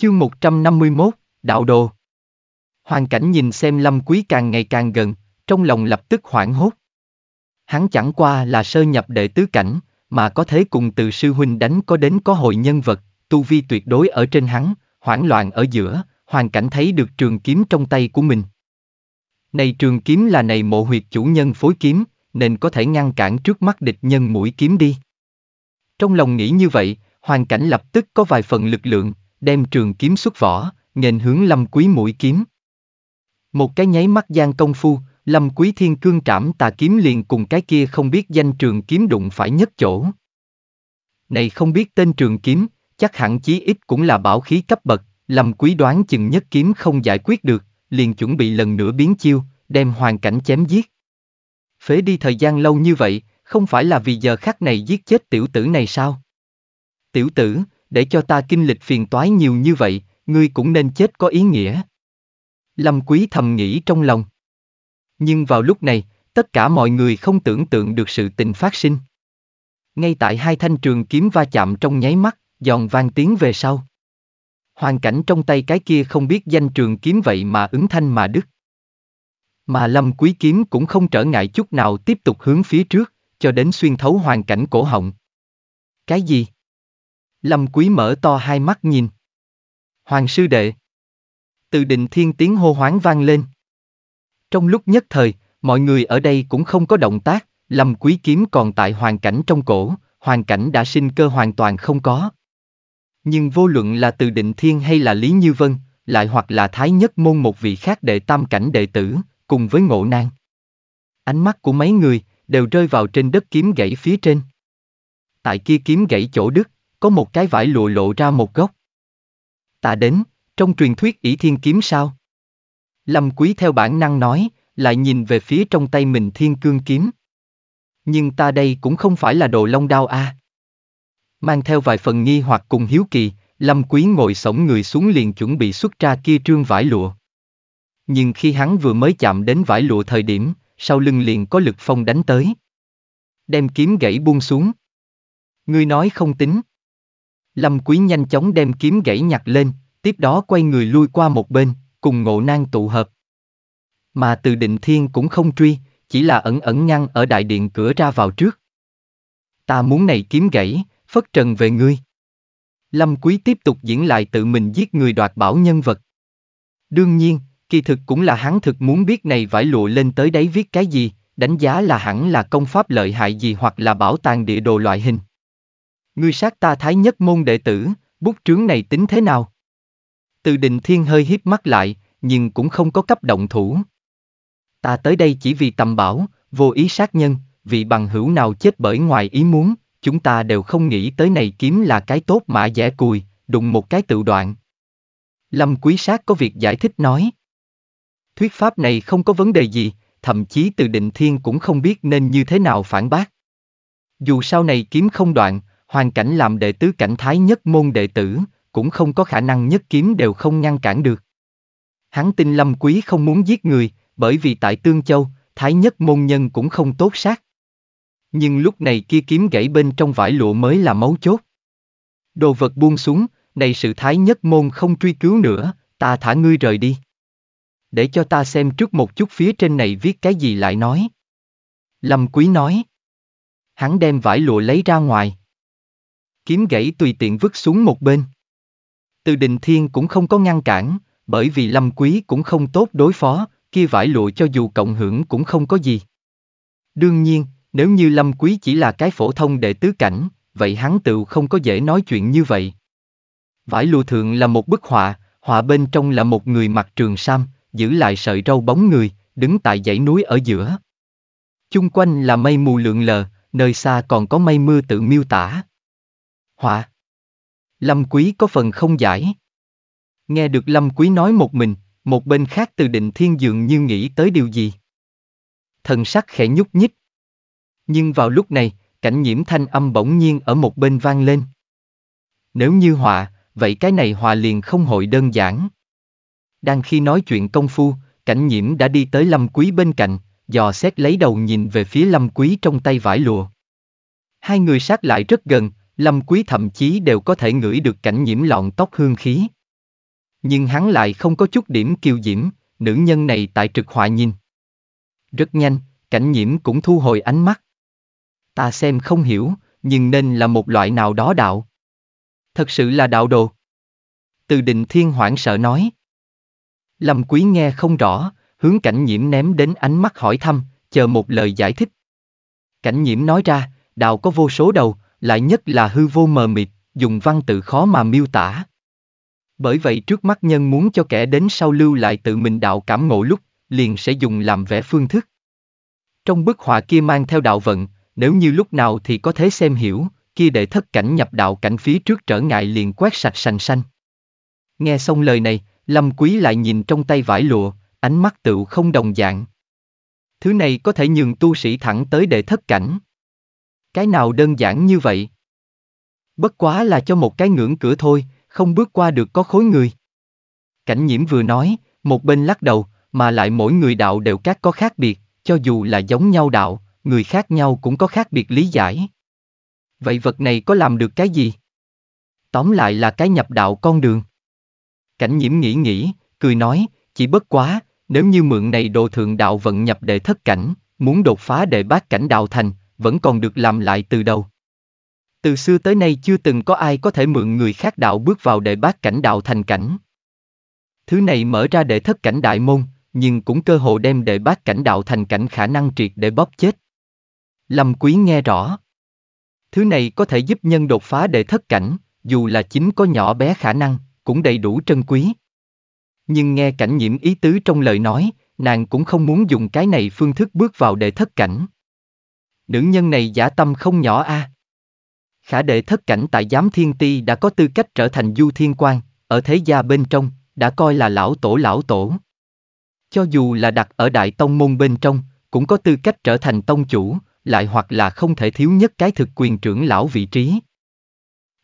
Chương 151, Đạo Đồ Hoàng cảnh nhìn xem Lâm Quý càng ngày càng gần, trong lòng lập tức hoảng hốt. Hắn chẳng qua là sơ nhập đệ tứ cảnh, mà có thế cùng từ sư huynh đánh có đến có hội nhân vật, tu vi tuyệt đối ở trên hắn, hoảng loạn ở giữa, hoàng cảnh thấy được trường kiếm trong tay của mình. Này trường kiếm là này mộ huyệt chủ nhân phối kiếm, nên có thể ngăn cản trước mắt địch nhân mũi kiếm đi. Trong lòng nghĩ như vậy, hoàng cảnh lập tức có vài phần lực lượng, đem trường kiếm xuất vỏ, nghênh hướng Lâm Quý mũi kiếm. Một cái nháy mắt gian công phu, Lâm Quý Thiên cương trảm tà kiếm liền cùng cái kia không biết danh trường kiếm đụng phải nhất chỗ. Này không biết tên trường kiếm, chắc hẳn chí ít cũng là bảo khí cấp bậc, Lâm Quý đoán chừng nhất kiếm không giải quyết được, liền chuẩn bị lần nữa biến chiêu, đem hoàn cảnh chém giết. Phế đi thời gian lâu như vậy, không phải là vì giờ khắc này giết chết tiểu tử này sao? Tiểu tử, để cho ta kinh lịch phiền toái nhiều như vậy, ngươi cũng nên chết có ý nghĩa. Lâm Quý thầm nghĩ trong lòng. Nhưng vào lúc này, tất cả mọi người không tưởng tượng được sự tình phát sinh. Ngay tại hai thanh trường kiếm va chạm trong nháy mắt, giòn vang tiếng về sau. Hoàn cảnh trong tay cái kia không biết danh trường kiếm vậy mà ứng thanh mà đứt. Mà lâm quý kiếm cũng không trở ngại chút nào tiếp tục hướng phía trước, cho đến xuyên thấu hoàn cảnh cổ họng. Cái gì? Lâm Quý mở to hai mắt nhìn. Hoàng sư đệ. Từ định thiên tiếng hô hoáng vang lên. Trong lúc nhất thời, mọi người ở đây cũng không có động tác, Lâm Quý kiếm còn tại hoàn cảnh trong cổ, hoàn cảnh đã sinh cơ hoàn toàn không có. Nhưng vô luận là từ định thiên hay là Lý Như Vân, lại hoặc là Thái Nhất Môn một vị khác đệ tam cảnh đệ tử, cùng với ngộ nan. Ánh mắt của mấy người đều rơi vào trên đất kiếm gãy phía trên. Tại kia kiếm gãy chỗ đứt, có một cái vải lụa lộ ra một góc. Tạ đến, trong truyền thuyết ỷ thiên kiếm sao? Lâm Quý theo bản năng nói, lại nhìn về phía trong tay mình thiên cương kiếm. Nhưng ta đây cũng không phải là đồ long đao a. À. Mang theo vài phần nghi hoặc cùng hiếu kỳ, Lâm Quý ngồi sổng người xuống liền chuẩn bị xuất ra kia trương vải lụa. Nhưng khi hắn vừa mới chạm đến vải lụa thời điểm, sau lưng liền có lực phong đánh tới. Đem kiếm gãy buông xuống. Ngươi nói không tính. Lâm Quý nhanh chóng đem kiếm gãy nhặt lên, tiếp đó quay người lui qua một bên, cùng ngộ nang tụ hợp. Mà từ định thiên cũng không truy, chỉ là ẩn ẩn ngăn ở đại điện cửa ra vào trước. Ta muốn này kiếm gãy, phất trần về ngươi. Lâm Quý tiếp tục diễn lại tự mình giết người đoạt bảo nhân vật. Đương nhiên, kỳ thực cũng là hắn thực muốn biết này vải lụa lên tới đấy viết cái gì, đánh giá là hẳn là công pháp lợi hại gì hoặc là bảo tàng địa đồ loại hình. Ngươi sát ta thái nhất môn đệ tử, bút trướng này tính thế nào? Từ đình thiên hơi hiếp mắt lại, nhưng cũng không có cấp động thủ. Ta tới đây chỉ vì tầm bảo, vô ý sát nhân, vị bằng hữu nào chết bởi ngoài ý muốn, chúng ta đều không nghĩ tới này kiếm là cái tốt mà dẻ cùi, đụng một cái tự đoạn. Lâm quý sát có việc giải thích nói. Thuyết pháp này không có vấn đề gì, thậm chí từ định thiên cũng không biết nên như thế nào phản bác. Dù sau này kiếm không đoạn, hoàn cảnh làm đệ tứ cảnh thái nhất môn đệ tử, cũng không có khả năng nhất kiếm đều không ngăn cản được. Hắn tin Lâm Quý không muốn giết người, bởi vì tại Tương Châu, thái nhất môn nhân cũng không tốt sát. Nhưng lúc này kia kiếm gãy bên trong vải lụa mới là mấu chốt. Đồ vật buông xuống, này sự thái nhất môn không truy cứu nữa, ta thả ngươi rời đi. Để cho ta xem trước một chút phía trên này viết cái gì lại nói. Lâm Quý nói. Hắn đem vải lụa lấy ra ngoài kiếm gãy tùy tiện vứt xuống một bên. Từ đình thiên cũng không có ngăn cản, bởi vì lâm quý cũng không tốt đối phó, kia vải lụa cho dù cộng hưởng cũng không có gì. Đương nhiên, nếu như lâm quý chỉ là cái phổ thông đệ tứ cảnh, vậy hắn tựu không có dễ nói chuyện như vậy. Vải lụa thượng là một bức họa, họa bên trong là một người mặc trường sam, giữ lại sợi râu bóng người, đứng tại dãy núi ở giữa. Chung quanh là mây mù lượn lờ, nơi xa còn có mây mưa tự miêu tả họa. Lâm Quý có phần không giải. Nghe được Lâm Quý nói một mình, một bên khác từ định thiên dường như nghĩ tới điều gì. Thần sắc khẽ nhúc nhích. Nhưng vào lúc này, cảnh nhiễm thanh âm bỗng nhiên ở một bên vang lên. Nếu như họa, vậy cái này họa liền không hội đơn giản. Đang khi nói chuyện công phu, cảnh nhiễm đã đi tới Lâm Quý bên cạnh, dò xét lấy đầu nhìn về phía Lâm Quý trong tay vải lụa. Hai người sát lại rất gần, Lâm Quý thậm chí đều có thể ngửi được cảnh nhiễm lọn tóc hương khí. Nhưng hắn lại không có chút điểm kiêu diễm, nữ nhân này tại trực họa nhìn. Rất nhanh, cảnh nhiễm cũng thu hồi ánh mắt. Ta xem không hiểu, nhưng nên là một loại nào đó đạo. Thật sự là đạo đồ. Từ định thiên hoảng sợ nói. Lâm quý nghe không rõ, hướng cảnh nhiễm ném đến ánh mắt hỏi thăm, chờ một lời giải thích. Cảnh nhiễm nói ra, đạo có vô số đầu, lại nhất là hư vô mờ mịt, dùng văn tự khó mà miêu tả. Bởi vậy trước mắt nhân muốn cho kẻ đến sau lưu lại tự mình đạo cảm ngộ lúc, liền sẽ dùng làm vẽ phương thức. Trong bức họa kia mang theo đạo vận, nếu như lúc nào thì có thể xem hiểu, kia để thất cảnh nhập đạo cảnh phía trước trở ngại liền quét sạch sành xanh. Nghe xong lời này, Lâm Quý lại nhìn trong tay vải lụa, ánh mắt tựu không đồng dạng. Thứ này có thể nhường tu sĩ thẳng tới đệ thất cảnh. Cái nào đơn giản như vậy? Bất quá là cho một cái ngưỡng cửa thôi, không bước qua được có khối người. Cảnh nhiễm vừa nói, một bên lắc đầu, mà lại mỗi người đạo đều các có khác biệt, cho dù là giống nhau đạo, người khác nhau cũng có khác biệt lý giải. Vậy vật này có làm được cái gì? Tóm lại là cái nhập đạo con đường. Cảnh nhiễm nghĩ nghĩ, cười nói, chỉ bất quá, nếu như mượn này đồ thượng đạo vận nhập đệ thất cảnh, muốn đột phá đệ bát cảnh đạo thành, vẫn còn được làm lại từ đầu. Từ xưa tới nay chưa từng có ai có thể mượn người khác đạo bước vào đệ bát cảnh đạo thành cảnh. Thứ này mở ra đệ thất cảnh đại môn, nhưng cũng cơ hội đem đệ bát cảnh đạo thành cảnh khả năng triệt để bóp chết. Lâm Quý nghe rõ. Thứ này có thể giúp nhân đột phá đệ thất cảnh, dù là chính có nhỏ bé khả năng, cũng đầy đủ trân quý. Nhưng nghe cảnh nhiễm ý tứ trong lời nói, nàng cũng không muốn dùng cái này phương thức bước vào đệ thất cảnh nữ nhân này giả tâm không nhỏ a. À. Khả đệ thất cảnh tại giám thiên ti đã có tư cách trở thành du thiên quan, ở thế gia bên trong, đã coi là lão tổ lão tổ. Cho dù là đặt ở đại tông môn bên trong, cũng có tư cách trở thành tông chủ, lại hoặc là không thể thiếu nhất cái thực quyền trưởng lão vị trí.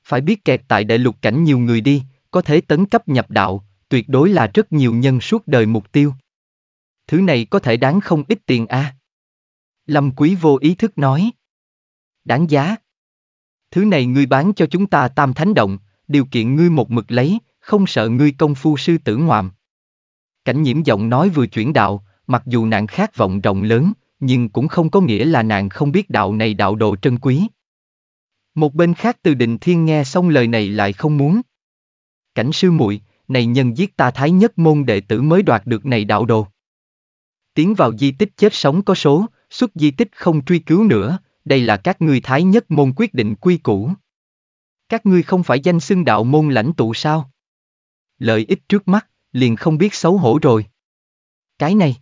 Phải biết kẹt tại đại lục cảnh nhiều người đi, có thể tấn cấp nhập đạo, tuyệt đối là rất nhiều nhân suốt đời mục tiêu. Thứ này có thể đáng không ít tiền a. À. Lâm Quý vô ý thức nói. Đáng giá. Thứ này ngươi bán cho chúng ta tam thánh động, điều kiện ngươi một mực lấy, không sợ ngươi công phu sư tử ngoạm. Cảnh nhiễm giọng nói vừa chuyển đạo, mặc dù nạn khát vọng rộng lớn, nhưng cũng không có nghĩa là nàng không biết đạo này đạo đồ trân quý. Một bên khác từ định thiên nghe xong lời này lại không muốn. Cảnh sư muội này nhân giết ta thái nhất môn đệ tử mới đoạt được này đạo đồ. Tiến vào di tích chết sống có số, xuất di tích không truy cứu nữa, đây là các ngươi thái nhất môn quyết định quy củ. Các ngươi không phải danh xưng đạo môn lãnh tụ sao? Lợi ích trước mắt, liền không biết xấu hổ rồi. Cái này.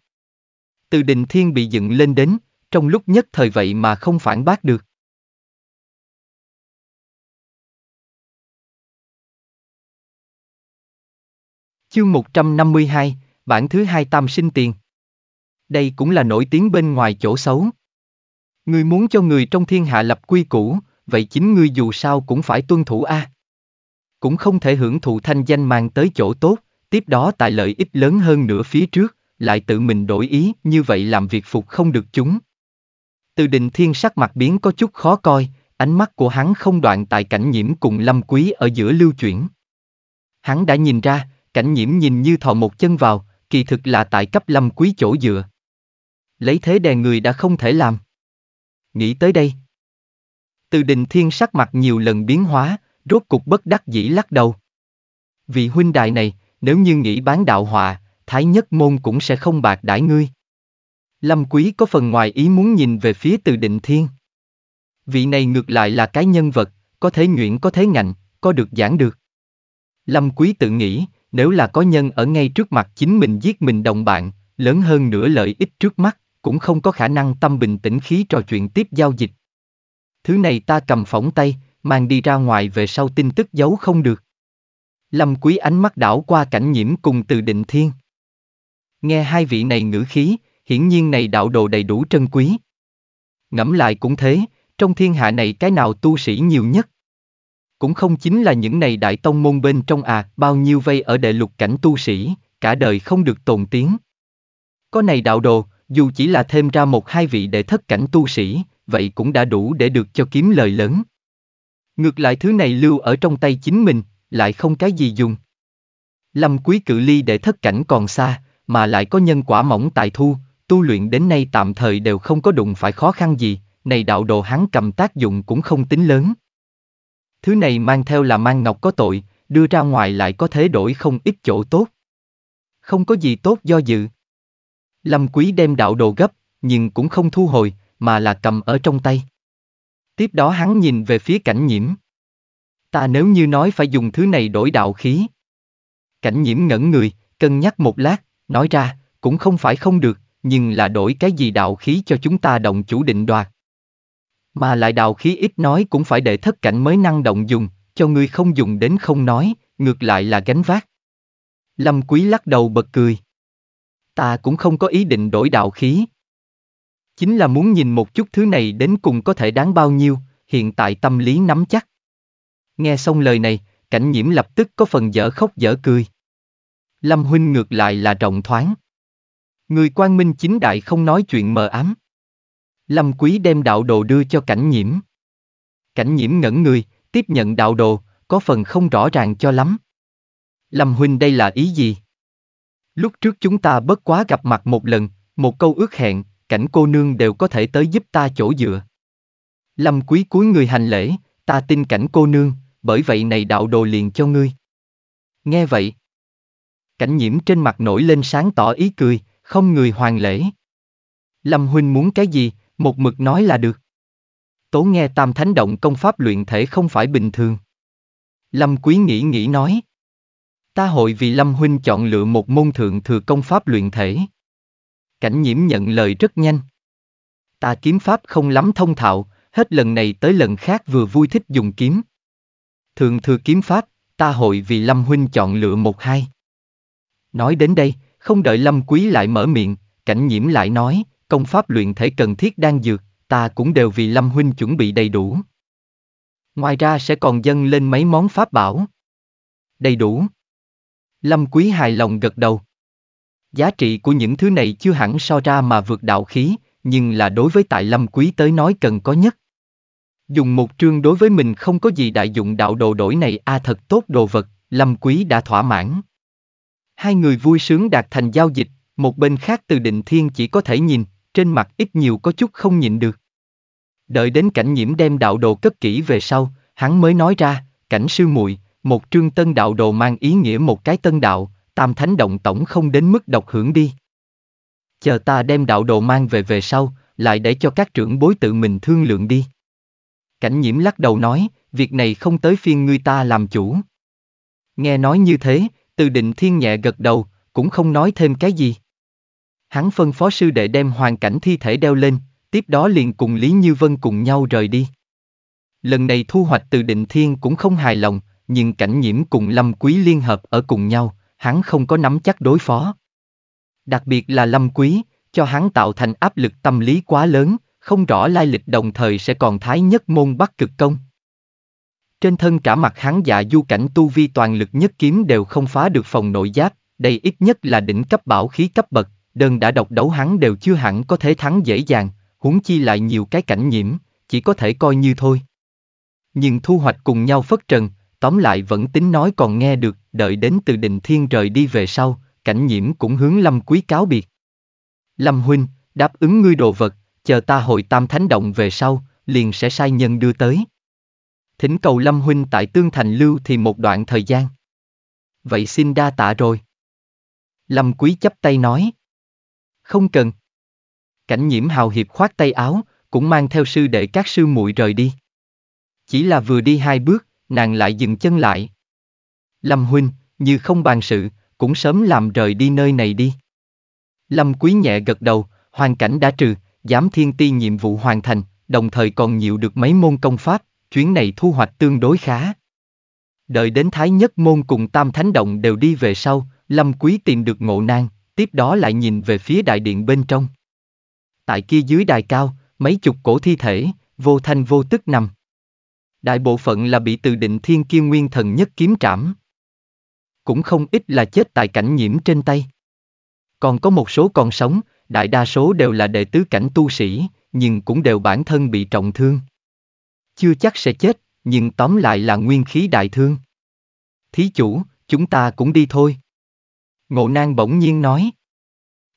Từ đình thiên bị dựng lên đến, trong lúc nhất thời vậy mà không phản bác được. Chương 152, bản thứ hai tam sinh tiền. Đây cũng là nổi tiếng bên ngoài chỗ xấu. Ngươi muốn cho người trong thiên hạ lập quy củ, vậy chính ngươi dù sao cũng phải tuân thủ a. À. Cũng không thể hưởng thụ thanh danh mang tới chỗ tốt, tiếp đó tại lợi ích lớn hơn nửa phía trước, lại tự mình đổi ý, như vậy làm việc phục không được chúng. Từ đình thiên sắc mặt biến có chút khó coi, ánh mắt của hắn không đoạn tại cảnh nhiễm cùng lâm quý ở giữa lưu chuyển. Hắn đã nhìn ra, cảnh nhiễm nhìn như thò một chân vào, kỳ thực là tại cấp lâm quý chỗ dựa lấy thế đè người đã không thể làm. Nghĩ tới đây. Từ đình thiên sắc mặt nhiều lần biến hóa, rốt cục bất đắc dĩ lắc đầu. Vị huynh đại này, nếu như nghĩ bán đạo họa, thái nhất môn cũng sẽ không bạc đãi ngươi. Lâm Quý có phần ngoài ý muốn nhìn về phía từ định thiên. Vị này ngược lại là cái nhân vật, có thế nguyện có thế ngạnh, có được giảng được. Lâm Quý tự nghĩ, nếu là có nhân ở ngay trước mặt chính mình giết mình đồng bạn, lớn hơn nửa lợi ích trước mắt cũng không có khả năng tâm bình tĩnh khí trò chuyện tiếp giao dịch. Thứ này ta cầm phỏng tay, mang đi ra ngoài về sau tin tức giấu không được. Lâm quý ánh mắt đảo qua cảnh nhiễm cùng từ định thiên. Nghe hai vị này ngữ khí, hiển nhiên này đạo đồ đầy đủ trân quý. Ngẫm lại cũng thế, trong thiên hạ này cái nào tu sĩ nhiều nhất? Cũng không chính là những này đại tông môn bên trong à, bao nhiêu vây ở đệ lục cảnh tu sĩ, cả đời không được tồn tiếng. Có này đạo đồ, dù chỉ là thêm ra một hai vị để thất cảnh tu sĩ, vậy cũng đã đủ để được cho kiếm lời lớn. Ngược lại thứ này lưu ở trong tay chính mình, lại không cái gì dùng. Lâm quý cự ly để thất cảnh còn xa, mà lại có nhân quả mỏng tại thu, tu luyện đến nay tạm thời đều không có đụng phải khó khăn gì, này đạo đồ hắn cầm tác dụng cũng không tính lớn. Thứ này mang theo là mang ngọc có tội, đưa ra ngoài lại có thế đổi không ít chỗ tốt. Không có gì tốt do dự, Lâm Quý đem đạo đồ gấp, nhưng cũng không thu hồi, mà là cầm ở trong tay. Tiếp đó hắn nhìn về phía cảnh nhiễm. Ta nếu như nói phải dùng thứ này đổi đạo khí. Cảnh nhiễm ngẩn người, cân nhắc một lát, nói ra, cũng không phải không được, nhưng là đổi cái gì đạo khí cho chúng ta động chủ định đoạt. Mà lại đạo khí ít nói cũng phải để thất cảnh mới năng động dùng, cho người không dùng đến không nói, ngược lại là gánh vác. Lâm Quý lắc đầu bật cười ta cũng không có ý định đổi đạo khí. Chính là muốn nhìn một chút thứ này đến cùng có thể đáng bao nhiêu, hiện tại tâm lý nắm chắc. Nghe xong lời này, cảnh nhiễm lập tức có phần dở khóc dở cười. Lâm Huynh ngược lại là rộng thoáng. Người quan minh chính đại không nói chuyện mờ ám. Lâm Quý đem đạo đồ đưa cho cảnh nhiễm. Cảnh nhiễm ngẩn người, tiếp nhận đạo đồ, có phần không rõ ràng cho lắm. Lâm Huynh đây là ý gì? Lúc trước chúng ta bất quá gặp mặt một lần, một câu ước hẹn, cảnh cô nương đều có thể tới giúp ta chỗ dựa. Lâm quý cuối người hành lễ, ta tin cảnh cô nương, bởi vậy này đạo đồ liền cho ngươi. Nghe vậy. Cảnh nhiễm trên mặt nổi lên sáng tỏ ý cười, không người hoàng lễ. Lâm huynh muốn cái gì, một mực nói là được. Tố nghe tam thánh động công pháp luyện thể không phải bình thường. Lâm quý nghĩ nghĩ nói. Ta hội vì Lâm Huynh chọn lựa một môn thượng thừa công pháp luyện thể. Cảnh nhiễm nhận lời rất nhanh. Ta kiếm pháp không lắm thông thạo, hết lần này tới lần khác vừa vui thích dùng kiếm. Thượng thừa kiếm pháp, ta hội vì Lâm Huynh chọn lựa một hai. Nói đến đây, không đợi Lâm Quý lại mở miệng, cảnh nhiễm lại nói, công pháp luyện thể cần thiết đang dược, ta cũng đều vì Lâm Huynh chuẩn bị đầy đủ. Ngoài ra sẽ còn dâng lên mấy món pháp bảo. Đầy đủ. Lâm Quý hài lòng gật đầu. Giá trị của những thứ này chưa hẳn so ra mà vượt đạo khí, nhưng là đối với tại Lâm Quý tới nói cần có nhất. Dùng một trương đối với mình không có gì đại dụng đạo đồ đổi này a à thật tốt đồ vật, Lâm Quý đã thỏa mãn. Hai người vui sướng đạt thành giao dịch, một bên khác từ định thiên chỉ có thể nhìn, trên mặt ít nhiều có chút không nhịn được. Đợi đến cảnh nhiễm đem đạo đồ cất kỹ về sau, hắn mới nói ra, cảnh sư muội một trương tân đạo đồ mang ý nghĩa một cái tân đạo, tam thánh động tổng không đến mức độc hưởng đi. Chờ ta đem đạo đồ mang về về sau, lại để cho các trưởng bối tự mình thương lượng đi. Cảnh nhiễm lắc đầu nói, việc này không tới phiên ngươi ta làm chủ. Nghe nói như thế, từ định thiên nhẹ gật đầu, cũng không nói thêm cái gì. Hắn phân phó sư đệ đem hoàn cảnh thi thể đeo lên, tiếp đó liền cùng Lý Như Vân cùng nhau rời đi. Lần này thu hoạch từ định thiên cũng không hài lòng, nhưng cảnh nhiễm cùng Lâm Quý liên hợp ở cùng nhau, hắn không có nắm chắc đối phó. Đặc biệt là Lâm Quý, cho hắn tạo thành áp lực tâm lý quá lớn, không rõ lai lịch đồng thời sẽ còn thái nhất môn bắc cực công. Trên thân trả mặt hắn dạ du cảnh tu vi toàn lực nhất kiếm đều không phá được phòng nội giáp, đây ít nhất là đỉnh cấp bảo khí cấp bậc, đơn đã độc đấu hắn đều chưa hẳn có thể thắng dễ dàng, huống chi lại nhiều cái cảnh nhiễm, chỉ có thể coi như thôi. Nhưng thu hoạch cùng nhau phất trần, tóm lại vẫn tính nói còn nghe được, đợi đến từ đình thiên rời đi về sau, cảnh nhiễm cũng hướng Lâm Quý cáo biệt. Lâm Huynh, đáp ứng ngươi đồ vật, chờ ta hội tam thánh động về sau, liền sẽ sai nhân đưa tới. Thỉnh cầu Lâm Huynh tại Tương Thành Lưu thì một đoạn thời gian. Vậy xin đa tạ rồi. Lâm Quý chấp tay nói. Không cần. Cảnh nhiễm hào hiệp khoát tay áo, cũng mang theo sư đệ các sư muội rời đi. Chỉ là vừa đi hai bước, nàng lại dừng chân lại. Lâm huynh, như không bàn sự, cũng sớm làm rời đi nơi này đi. Lâm quý nhẹ gật đầu, hoàn cảnh đã trừ, giám thiên ti nhiệm vụ hoàn thành, đồng thời còn nhiều được mấy môn công pháp, chuyến này thu hoạch tương đối khá. Đợi đến Thái Nhất Môn cùng Tam Thánh Động đều đi về sau, Lâm Quý tìm được ngộ nang, tiếp đó lại nhìn về phía đại điện bên trong. Tại kia dưới đài cao, mấy chục cổ thi thể, vô thanh vô tức nằm đại bộ phận là bị từ định thiên kiêu nguyên thần nhất kiếm trảm. Cũng không ít là chết tại cảnh nhiễm trên tay. Còn có một số còn sống, đại đa số đều là đệ tứ cảnh tu sĩ, nhưng cũng đều bản thân bị trọng thương. Chưa chắc sẽ chết, nhưng tóm lại là nguyên khí đại thương. Thí chủ, chúng ta cũng đi thôi. Ngộ nang bỗng nhiên nói.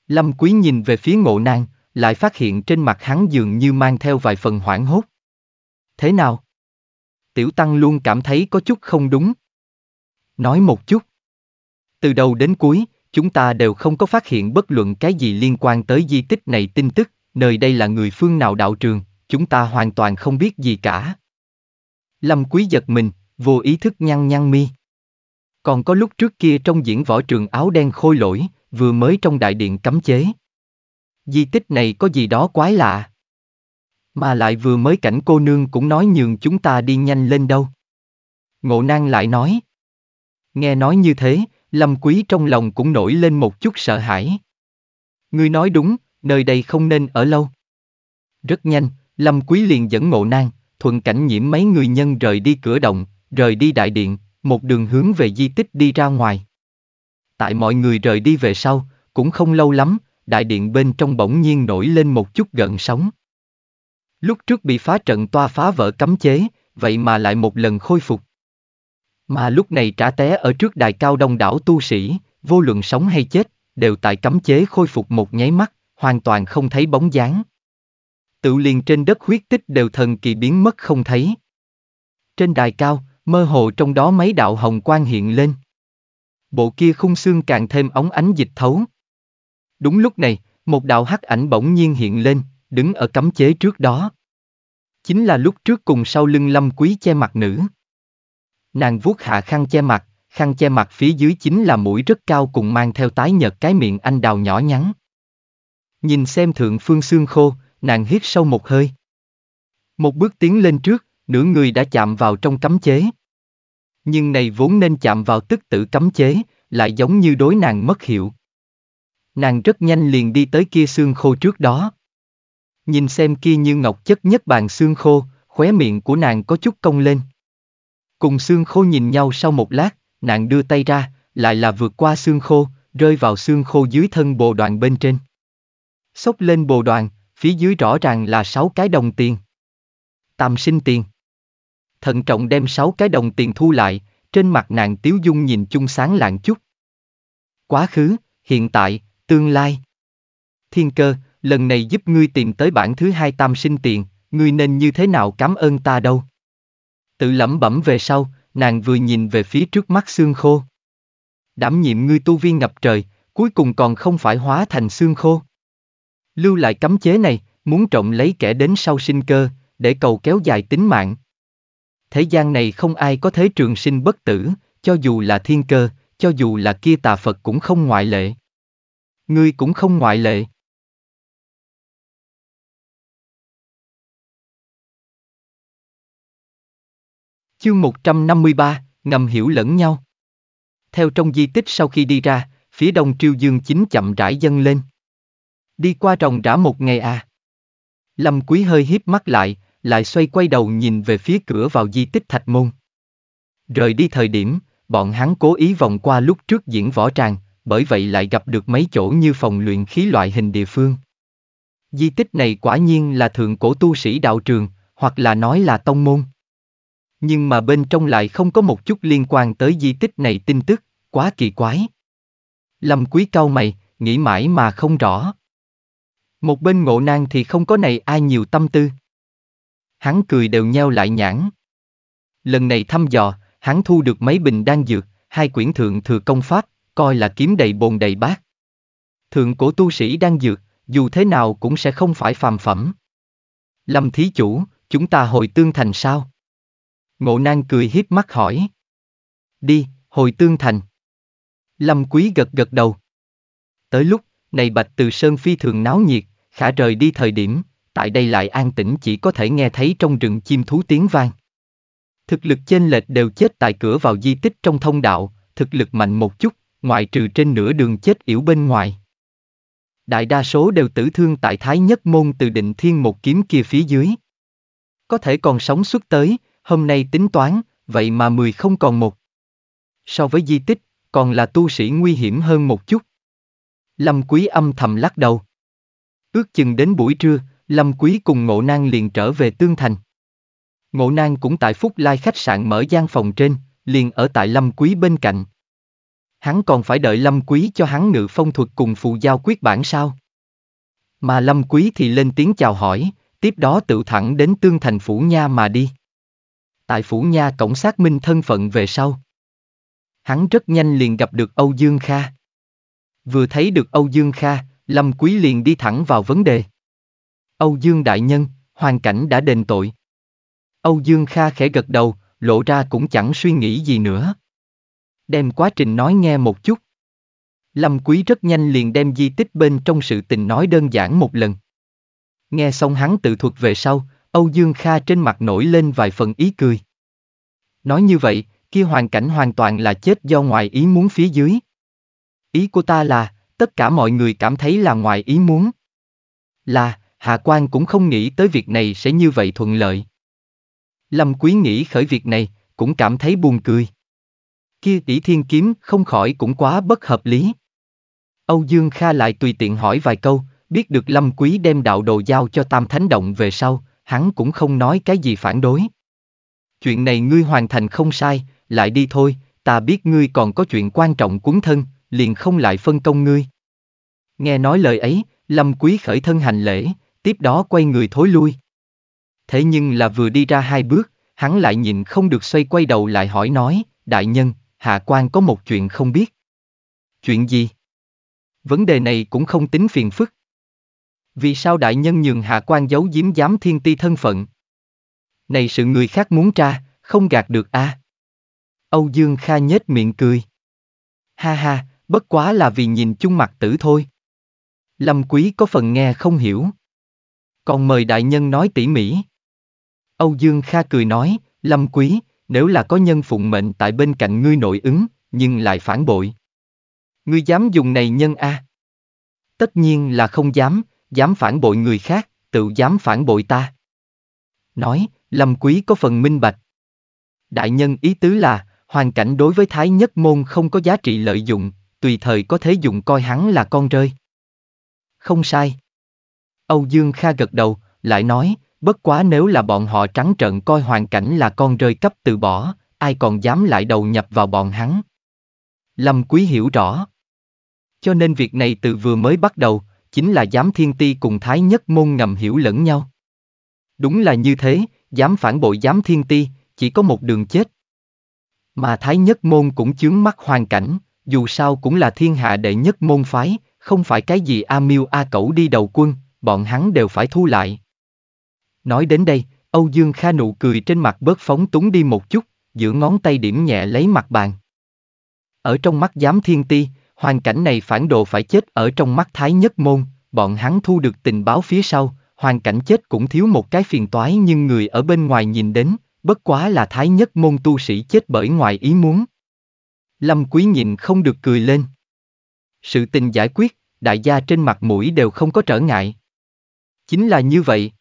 Lâm quý nhìn về phía ngộ nang, lại phát hiện trên mặt hắn dường như mang theo vài phần hoảng hốt. Thế nào? tiểu tăng luôn cảm thấy có chút không đúng. Nói một chút. Từ đầu đến cuối, chúng ta đều không có phát hiện bất luận cái gì liên quan tới di tích này tin tức, nơi đây là người phương nào đạo trường, chúng ta hoàn toàn không biết gì cả. Lâm Quý giật mình, vô ý thức nhăn nhăn mi. Còn có lúc trước kia trong diễn võ trường áo đen khôi lỗi, vừa mới trong đại điện cấm chế. Di tích này có gì đó quái lạ. Mà lại vừa mới cảnh cô nương cũng nói nhường chúng ta đi nhanh lên đâu. Ngộ nang lại nói. Nghe nói như thế, Lâm Quý trong lòng cũng nổi lên một chút sợ hãi. Ngươi nói đúng, nơi đây không nên ở lâu. Rất nhanh, Lâm Quý liền dẫn ngộ nang, thuận cảnh nhiễm mấy người nhân rời đi cửa động, rời đi đại điện, một đường hướng về di tích đi ra ngoài. Tại mọi người rời đi về sau, cũng không lâu lắm, đại điện bên trong bỗng nhiên nổi lên một chút gần sóng. Lúc trước bị phá trận toa phá vỡ cấm chế, vậy mà lại một lần khôi phục. Mà lúc này trả té ở trước đài cao đông đảo tu sĩ, vô luận sống hay chết, đều tại cấm chế khôi phục một nháy mắt, hoàn toàn không thấy bóng dáng. Tự liền trên đất huyết tích đều thần kỳ biến mất không thấy. Trên đài cao, mơ hồ trong đó mấy đạo hồng quang hiện lên. Bộ kia khung xương càng thêm óng ánh dịch thấu. Đúng lúc này, một đạo hắc ảnh bỗng nhiên hiện lên, đứng ở cấm chế trước đó. Chính là lúc trước cùng sau lưng lâm quý che mặt nữ. Nàng vuốt hạ khăn che mặt, khăn che mặt phía dưới chính là mũi rất cao cùng mang theo tái nhợt cái miệng anh đào nhỏ nhắn. Nhìn xem thượng phương xương khô, nàng hít sâu một hơi. Một bước tiến lên trước, nửa người đã chạm vào trong cấm chế. Nhưng này vốn nên chạm vào tức tử cấm chế, lại giống như đối nàng mất hiệu. Nàng rất nhanh liền đi tới kia xương khô trước đó nhìn xem kia như ngọc chất nhất bàn xương khô, khóe miệng của nàng có chút cong lên. Cùng xương khô nhìn nhau sau một lát, nàng đưa tay ra, lại là vượt qua xương khô, rơi vào xương khô dưới thân bồ đoàn bên trên. Xốc lên bồ đoàn, phía dưới rõ ràng là sáu cái đồng tiền. Tạm sinh tiền. Thận trọng đem sáu cái đồng tiền thu lại, trên mặt nàng tiếu dung nhìn chung sáng lạng chút. Quá khứ, hiện tại, tương lai. Thiên cơ, lần này giúp ngươi tìm tới bản thứ hai tam sinh tiền, ngươi nên như thế nào cảm ơn ta đâu. Tự lẩm bẩm về sau, nàng vừa nhìn về phía trước mắt xương khô. Đảm nhiệm ngươi tu vi ngập trời, cuối cùng còn không phải hóa thành xương khô. Lưu lại cấm chế này, muốn trộm lấy kẻ đến sau sinh cơ, để cầu kéo dài tính mạng. Thế gian này không ai có thế trường sinh bất tử, cho dù là thiên cơ, cho dù là kia tà Phật cũng không ngoại lệ. Ngươi cũng không ngoại lệ. Chương 153, ngầm hiểu lẫn nhau. Theo trong di tích sau khi đi ra, phía đông triều dương chính chậm rãi dâng lên. Đi qua ròng rã một ngày à. Lâm Quý hơi hiếp mắt lại, lại xoay quay đầu nhìn về phía cửa vào di tích thạch môn. Rời đi thời điểm, bọn hắn cố ý vòng qua lúc trước diễn võ tràng, bởi vậy lại gặp được mấy chỗ như phòng luyện khí loại hình địa phương. Di tích này quả nhiên là thượng cổ tu sĩ đạo trường, hoặc là nói là tông môn. Nhưng mà bên trong lại không có một chút liên quan tới di tích này tin tức, quá kỳ quái. Lâm quý cau mày, nghĩ mãi mà không rõ. Một bên ngộ nan thì không có này ai nhiều tâm tư. Hắn cười đều nheo lại nhãn. Lần này thăm dò, hắn thu được mấy bình đan dược, hai quyển thượng thừa công pháp, coi là kiếm đầy bồn đầy bát. Thượng cổ tu sĩ đan dược, dù thế nào cũng sẽ không phải phàm phẩm. Lâm thí chủ, chúng ta hồi tương thành sao? Ngộ nang cười híp mắt hỏi. Đi, hồi tương thành. Lâm quý gật gật đầu. Tới lúc, này bạch từ sơn phi thường náo nhiệt, khả rời đi thời điểm, tại đây lại an tĩnh chỉ có thể nghe thấy trong rừng chim thú tiếng vang. Thực lực chênh lệch đều chết tại cửa vào di tích trong thông đạo, thực lực mạnh một chút, ngoại trừ trên nửa đường chết yểu bên ngoài. Đại đa số đều tử thương tại thái nhất môn từ định thiên một kiếm kia phía dưới. Có thể còn sống suốt tới, hôm nay tính toán, vậy mà mười không còn một. So với di tích, còn là tu sĩ nguy hiểm hơn một chút. Lâm Quý âm thầm lắc đầu. Ước chừng đến buổi trưa, Lâm Quý cùng Ngộ Nang liền trở về Tương Thành. Ngộ Nang cũng tại Phúc Lai khách sạn mở gian phòng trên, liền ở tại Lâm Quý bên cạnh. Hắn còn phải đợi Lâm Quý cho hắn ngự phong thuật cùng phù giao quyết bản sao? Mà Lâm Quý thì lên tiếng chào hỏi, tiếp đó tự thẳng đến Tương Thành Phủ Nha mà đi tại phủ nha cổng xác minh thân phận về sau. Hắn rất nhanh liền gặp được Âu Dương Kha. Vừa thấy được Âu Dương Kha, Lâm Quý liền đi thẳng vào vấn đề. Âu Dương Đại Nhân, hoàn cảnh đã đền tội. Âu Dương Kha khẽ gật đầu, lộ ra cũng chẳng suy nghĩ gì nữa. Đem quá trình nói nghe một chút. Lâm Quý rất nhanh liền đem di tích bên trong sự tình nói đơn giản một lần. Nghe xong hắn tự thuật về sau, Âu Dương Kha trên mặt nổi lên vài phần ý cười. Nói như vậy, kia hoàn cảnh hoàn toàn là chết do ngoài ý muốn phía dưới. Ý của ta là, tất cả mọi người cảm thấy là ngoài ý muốn. Là, Hạ Quan cũng không nghĩ tới việc này sẽ như vậy thuận lợi. Lâm Quý nghĩ khởi việc này, cũng cảm thấy buồn cười. Kia tỷ thiên kiếm không khỏi cũng quá bất hợp lý. Âu Dương Kha lại tùy tiện hỏi vài câu, biết được Lâm Quý đem đạo đồ giao cho Tam Thánh Động về sau, hắn cũng không nói cái gì phản đối. Chuyện này ngươi hoàn thành không sai, lại đi thôi, ta biết ngươi còn có chuyện quan trọng cuốn thân, liền không lại phân công ngươi. Nghe nói lời ấy, Lâm Quý khởi thân hành lễ, tiếp đó quay người thối lui. Thế nhưng là vừa đi ra hai bước, hắn lại nhìn không được xoay quay đầu lại hỏi nói, đại nhân, hạ quan có một chuyện không biết. Chuyện gì? Vấn đề này cũng không tính phiền phức, vì sao đại nhân nhường hạ quan giấu giếm giám thiên ti thân phận? Này sự người khác muốn tra, không gạt được a. À? Âu Dương Kha nhếch miệng cười. Ha ha, bất quá là vì nhìn chung mặt tử thôi. Lâm Quý có phần nghe không hiểu. Còn mời đại nhân nói tỉ mỉ. Âu Dương Kha cười nói, Lâm Quý, nếu là có nhân phụng mệnh tại bên cạnh ngươi nội ứng, nhưng lại phản bội. Ngươi dám dùng này nhân a? À? Tất nhiên là không dám, dám phản bội người khác, tự dám phản bội ta. Nói, Lâm Quý có phần minh bạch. Đại nhân ý tứ là, hoàn cảnh đối với Thái Nhất Môn không có giá trị lợi dụng, tùy thời có thể dùng coi hắn là con rơi. Không sai. Âu Dương Kha gật đầu, lại nói, bất quá nếu là bọn họ trắng trợn coi hoàn cảnh là con rơi cấp từ bỏ, ai còn dám lại đầu nhập vào bọn hắn. Lâm Quý hiểu rõ. Cho nên việc này từ vừa mới bắt đầu, chính là giám thiên ti cùng thái nhất môn ngầm hiểu lẫn nhau. Đúng là như thế, dám phản bội giám thiên ti, chỉ có một đường chết. Mà thái nhất môn cũng chướng mắt hoàn cảnh, dù sao cũng là thiên hạ đệ nhất môn phái, không phải cái gì A Miêu A Cẩu đi đầu quân, bọn hắn đều phải thu lại. Nói đến đây, Âu Dương Kha nụ cười trên mặt bớt phóng túng đi một chút, giữa ngón tay điểm nhẹ lấy mặt bàn. Ở trong mắt giám thiên ti, Hoàn cảnh này phản đồ phải chết ở trong mắt Thái Nhất Môn, bọn hắn thu được tình báo phía sau, hoàn cảnh chết cũng thiếu một cái phiền toái nhưng người ở bên ngoài nhìn đến, bất quá là Thái Nhất Môn tu sĩ chết bởi ngoài ý muốn. Lâm Quý nhìn không được cười lên. Sự tình giải quyết, đại gia trên mặt mũi đều không có trở ngại. Chính là như vậy.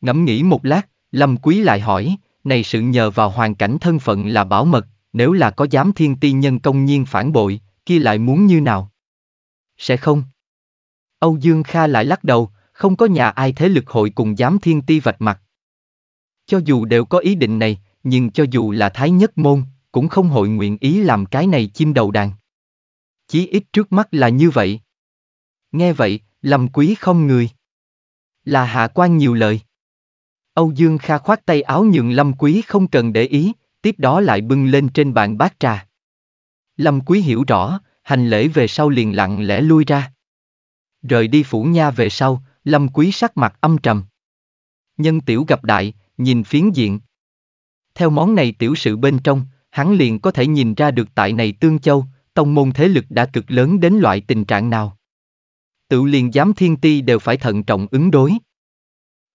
Ngẫm nghĩ một lát, Lâm Quý lại hỏi, này sự nhờ vào hoàn cảnh thân phận là bảo mật, nếu là có dám thiên ti nhân công nhiên phản bội, kia lại muốn như nào? Sẽ không. Âu Dương Kha lại lắc đầu, không có nhà ai thế lực hội cùng dám thiên ti vạch mặt. Cho dù đều có ý định này, nhưng cho dù là thái nhất môn, cũng không hội nguyện ý làm cái này chim đầu đàn. Chí ít trước mắt là như vậy. Nghe vậy, lầm quý không người. Là hạ quan nhiều lời. Âu Dương Kha khoát tay áo nhường Lâm Quý không cần để ý, tiếp đó lại bưng lên trên bàn bát trà. Lâm Quý hiểu rõ, hành lễ về sau liền lặng lẽ lui ra. Rời đi phủ nha về sau, Lâm Quý sắc mặt âm trầm. Nhân tiểu gặp đại, nhìn phiến diện. Theo món này tiểu sự bên trong, hắn liền có thể nhìn ra được tại này Tương Châu, tông môn thế lực đã cực lớn đến loại tình trạng nào. Tự liền giám thiên ti đều phải thận trọng ứng đối.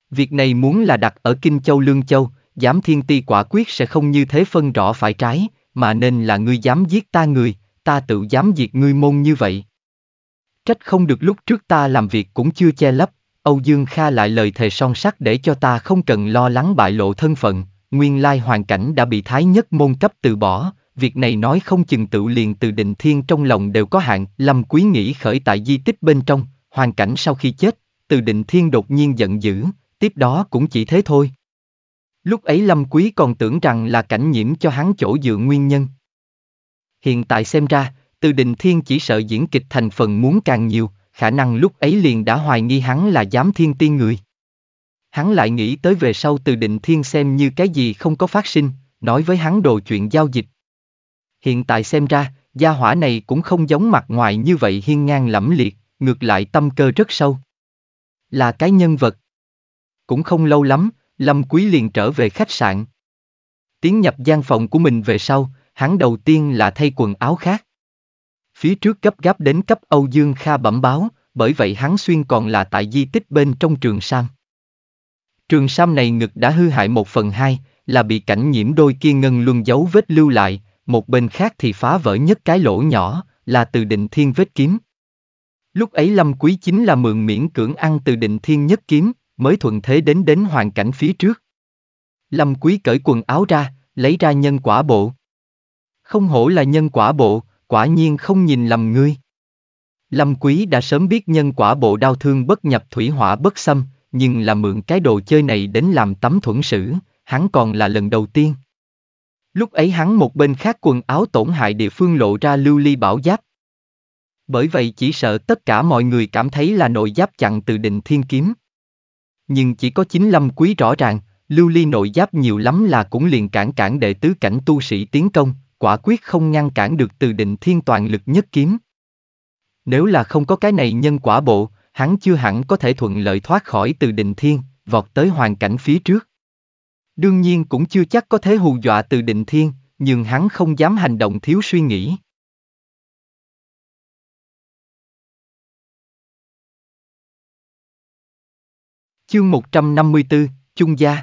Việc này muốn là đặt ở Kinh Châu Lương Châu, giám thiên ti quả quyết sẽ không như thế phân rõ phải trái, mà nên là ngươi dám giết ta người, ta tự dám diệt ngươi môn như vậy. Trách không được lúc trước ta làm việc cũng chưa che lấp, Âu Dương Kha lại lời thề son sắt để cho ta không cần lo lắng bại lộ thân phận, nguyên lai hoàn cảnh đã bị thái nhất môn cấp từ bỏ, việc này nói không chừng tự liền từ định thiên trong lòng đều có hạn, Lâm Quý nghĩ khởi tại di tích bên trong, hoàn cảnh sau khi chết, từ định thiên đột nhiên giận dữ, tiếp đó cũng chỉ thế thôi. Lúc ấy Lâm Quý còn tưởng rằng là cảnh nhiễm cho hắn chỗ dựa nguyên nhân. Hiện tại xem ra, từ đình thiên chỉ sợ diễn kịch thành phần muốn càng nhiều, khả năng lúc ấy liền đã hoài nghi hắn là giám thiên tiên người. Hắn lại nghĩ tới về sau từ định thiên xem như cái gì không có phát sinh, nói với hắn đồ chuyện giao dịch. Hiện tại xem ra, gia hỏa này cũng không giống mặt ngoài như vậy hiên ngang lẫm liệt, ngược lại tâm cơ rất sâu. Là cái nhân vật. Cũng không lâu lắm, Lâm Quý liền trở về khách sạn. Tiến nhập gian phòng của mình về sau, hắn đầu tiên là thay quần áo khác. Phía trước gấp gáp đến cấp Âu Dương Kha bẩm báo, bởi vậy hắn xuyên còn là tại di tích bên trong trường Sam. Trường Sam này ngực đã hư hại một phần hai, là bị cảnh nhiễm đôi kia ngân luân dấu vết lưu lại, một bên khác thì phá vỡ nhất cái lỗ nhỏ, là từ định thiên vết kiếm. Lúc ấy Lâm Quý chính là mượn miễn cưỡng ăn từ định thiên nhất kiếm, mới thuận thế đến đến hoàn cảnh phía trước. Lâm Quý cởi quần áo ra, lấy ra nhân quả bộ. Không hổ là nhân quả bộ, quả nhiên không nhìn lầm ngươi. Lâm Quý đã sớm biết nhân quả bộ đau thương bất nhập thủy hỏa bất xâm, nhưng là mượn cái đồ chơi này đến làm tấm thuẫn sử, hắn còn là lần đầu tiên. Lúc ấy hắn một bên khác quần áo tổn hại địa phương lộ ra lưu ly bảo giáp. Bởi vậy chỉ sợ tất cả mọi người cảm thấy là nội giáp chặn từ định thiên kiếm nhưng chỉ có chính lâm quý rõ ràng, lưu ly nội giáp nhiều lắm là cũng liền cản cản đệ tứ cảnh tu sĩ tiến công, quả quyết không ngăn cản được từ định thiên toàn lực nhất kiếm. Nếu là không có cái này nhân quả bộ, hắn chưa hẳn có thể thuận lợi thoát khỏi từ định thiên, vọt tới hoàn cảnh phía trước. Đương nhiên cũng chưa chắc có thể hù dọa từ định thiên, nhưng hắn không dám hành động thiếu suy nghĩ. Chương 154, Chung gia.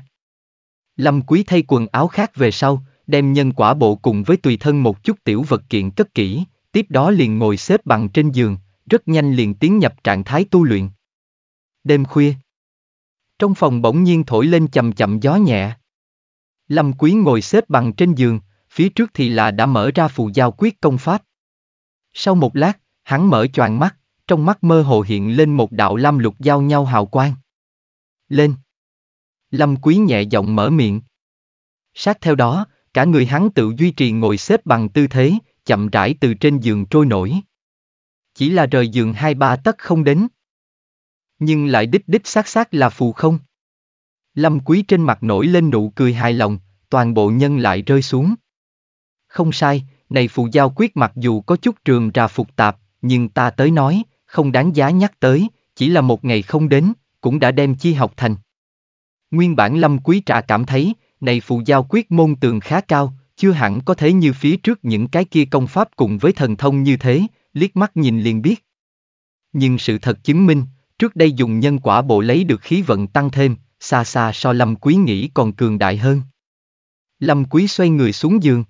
Lâm Quý thay quần áo khác về sau, đem nhân quả bộ cùng với tùy thân một chút tiểu vật kiện cất kỹ, tiếp đó liền ngồi xếp bằng trên giường, rất nhanh liền tiến nhập trạng thái tu luyện. Đêm khuya, trong phòng bỗng nhiên thổi lên chậm chậm gió nhẹ. Lâm Quý ngồi xếp bằng trên giường, phía trước thì là đã mở ra phù giao quyết công pháp. Sau một lát, hắn mở choàng mắt, trong mắt mơ hồ hiện lên một đạo lam lục giao nhau hào quang. Lên. Lâm Quý nhẹ giọng mở miệng. Sát theo đó, cả người hắn tự duy trì ngồi xếp bằng tư thế, chậm rãi từ trên giường trôi nổi. Chỉ là rời giường hai ba tấc không đến. Nhưng lại đích đích xác xác là phù không. Lâm Quý trên mặt nổi lên nụ cười hài lòng, toàn bộ nhân lại rơi xuống. Không sai, này phù giao quyết mặc dù có chút trường ra phục tạp, nhưng ta tới nói, không đáng giá nhắc tới, chỉ là một ngày không đến, cũng đã đem chi học thành. Nguyên bản Lâm Quý Trà cảm thấy, này phù giao quyết môn tường khá cao, chưa hẳn có thể như phía trước những cái kia công pháp cùng với thần thông như thế, liếc mắt nhìn liền biết. Nhưng sự thật chứng minh, trước đây dùng nhân quả bộ lấy được khí vận tăng thêm, xa xa so Lâm Quý nghĩ còn cường đại hơn. Lâm Quý xoay người xuống giường.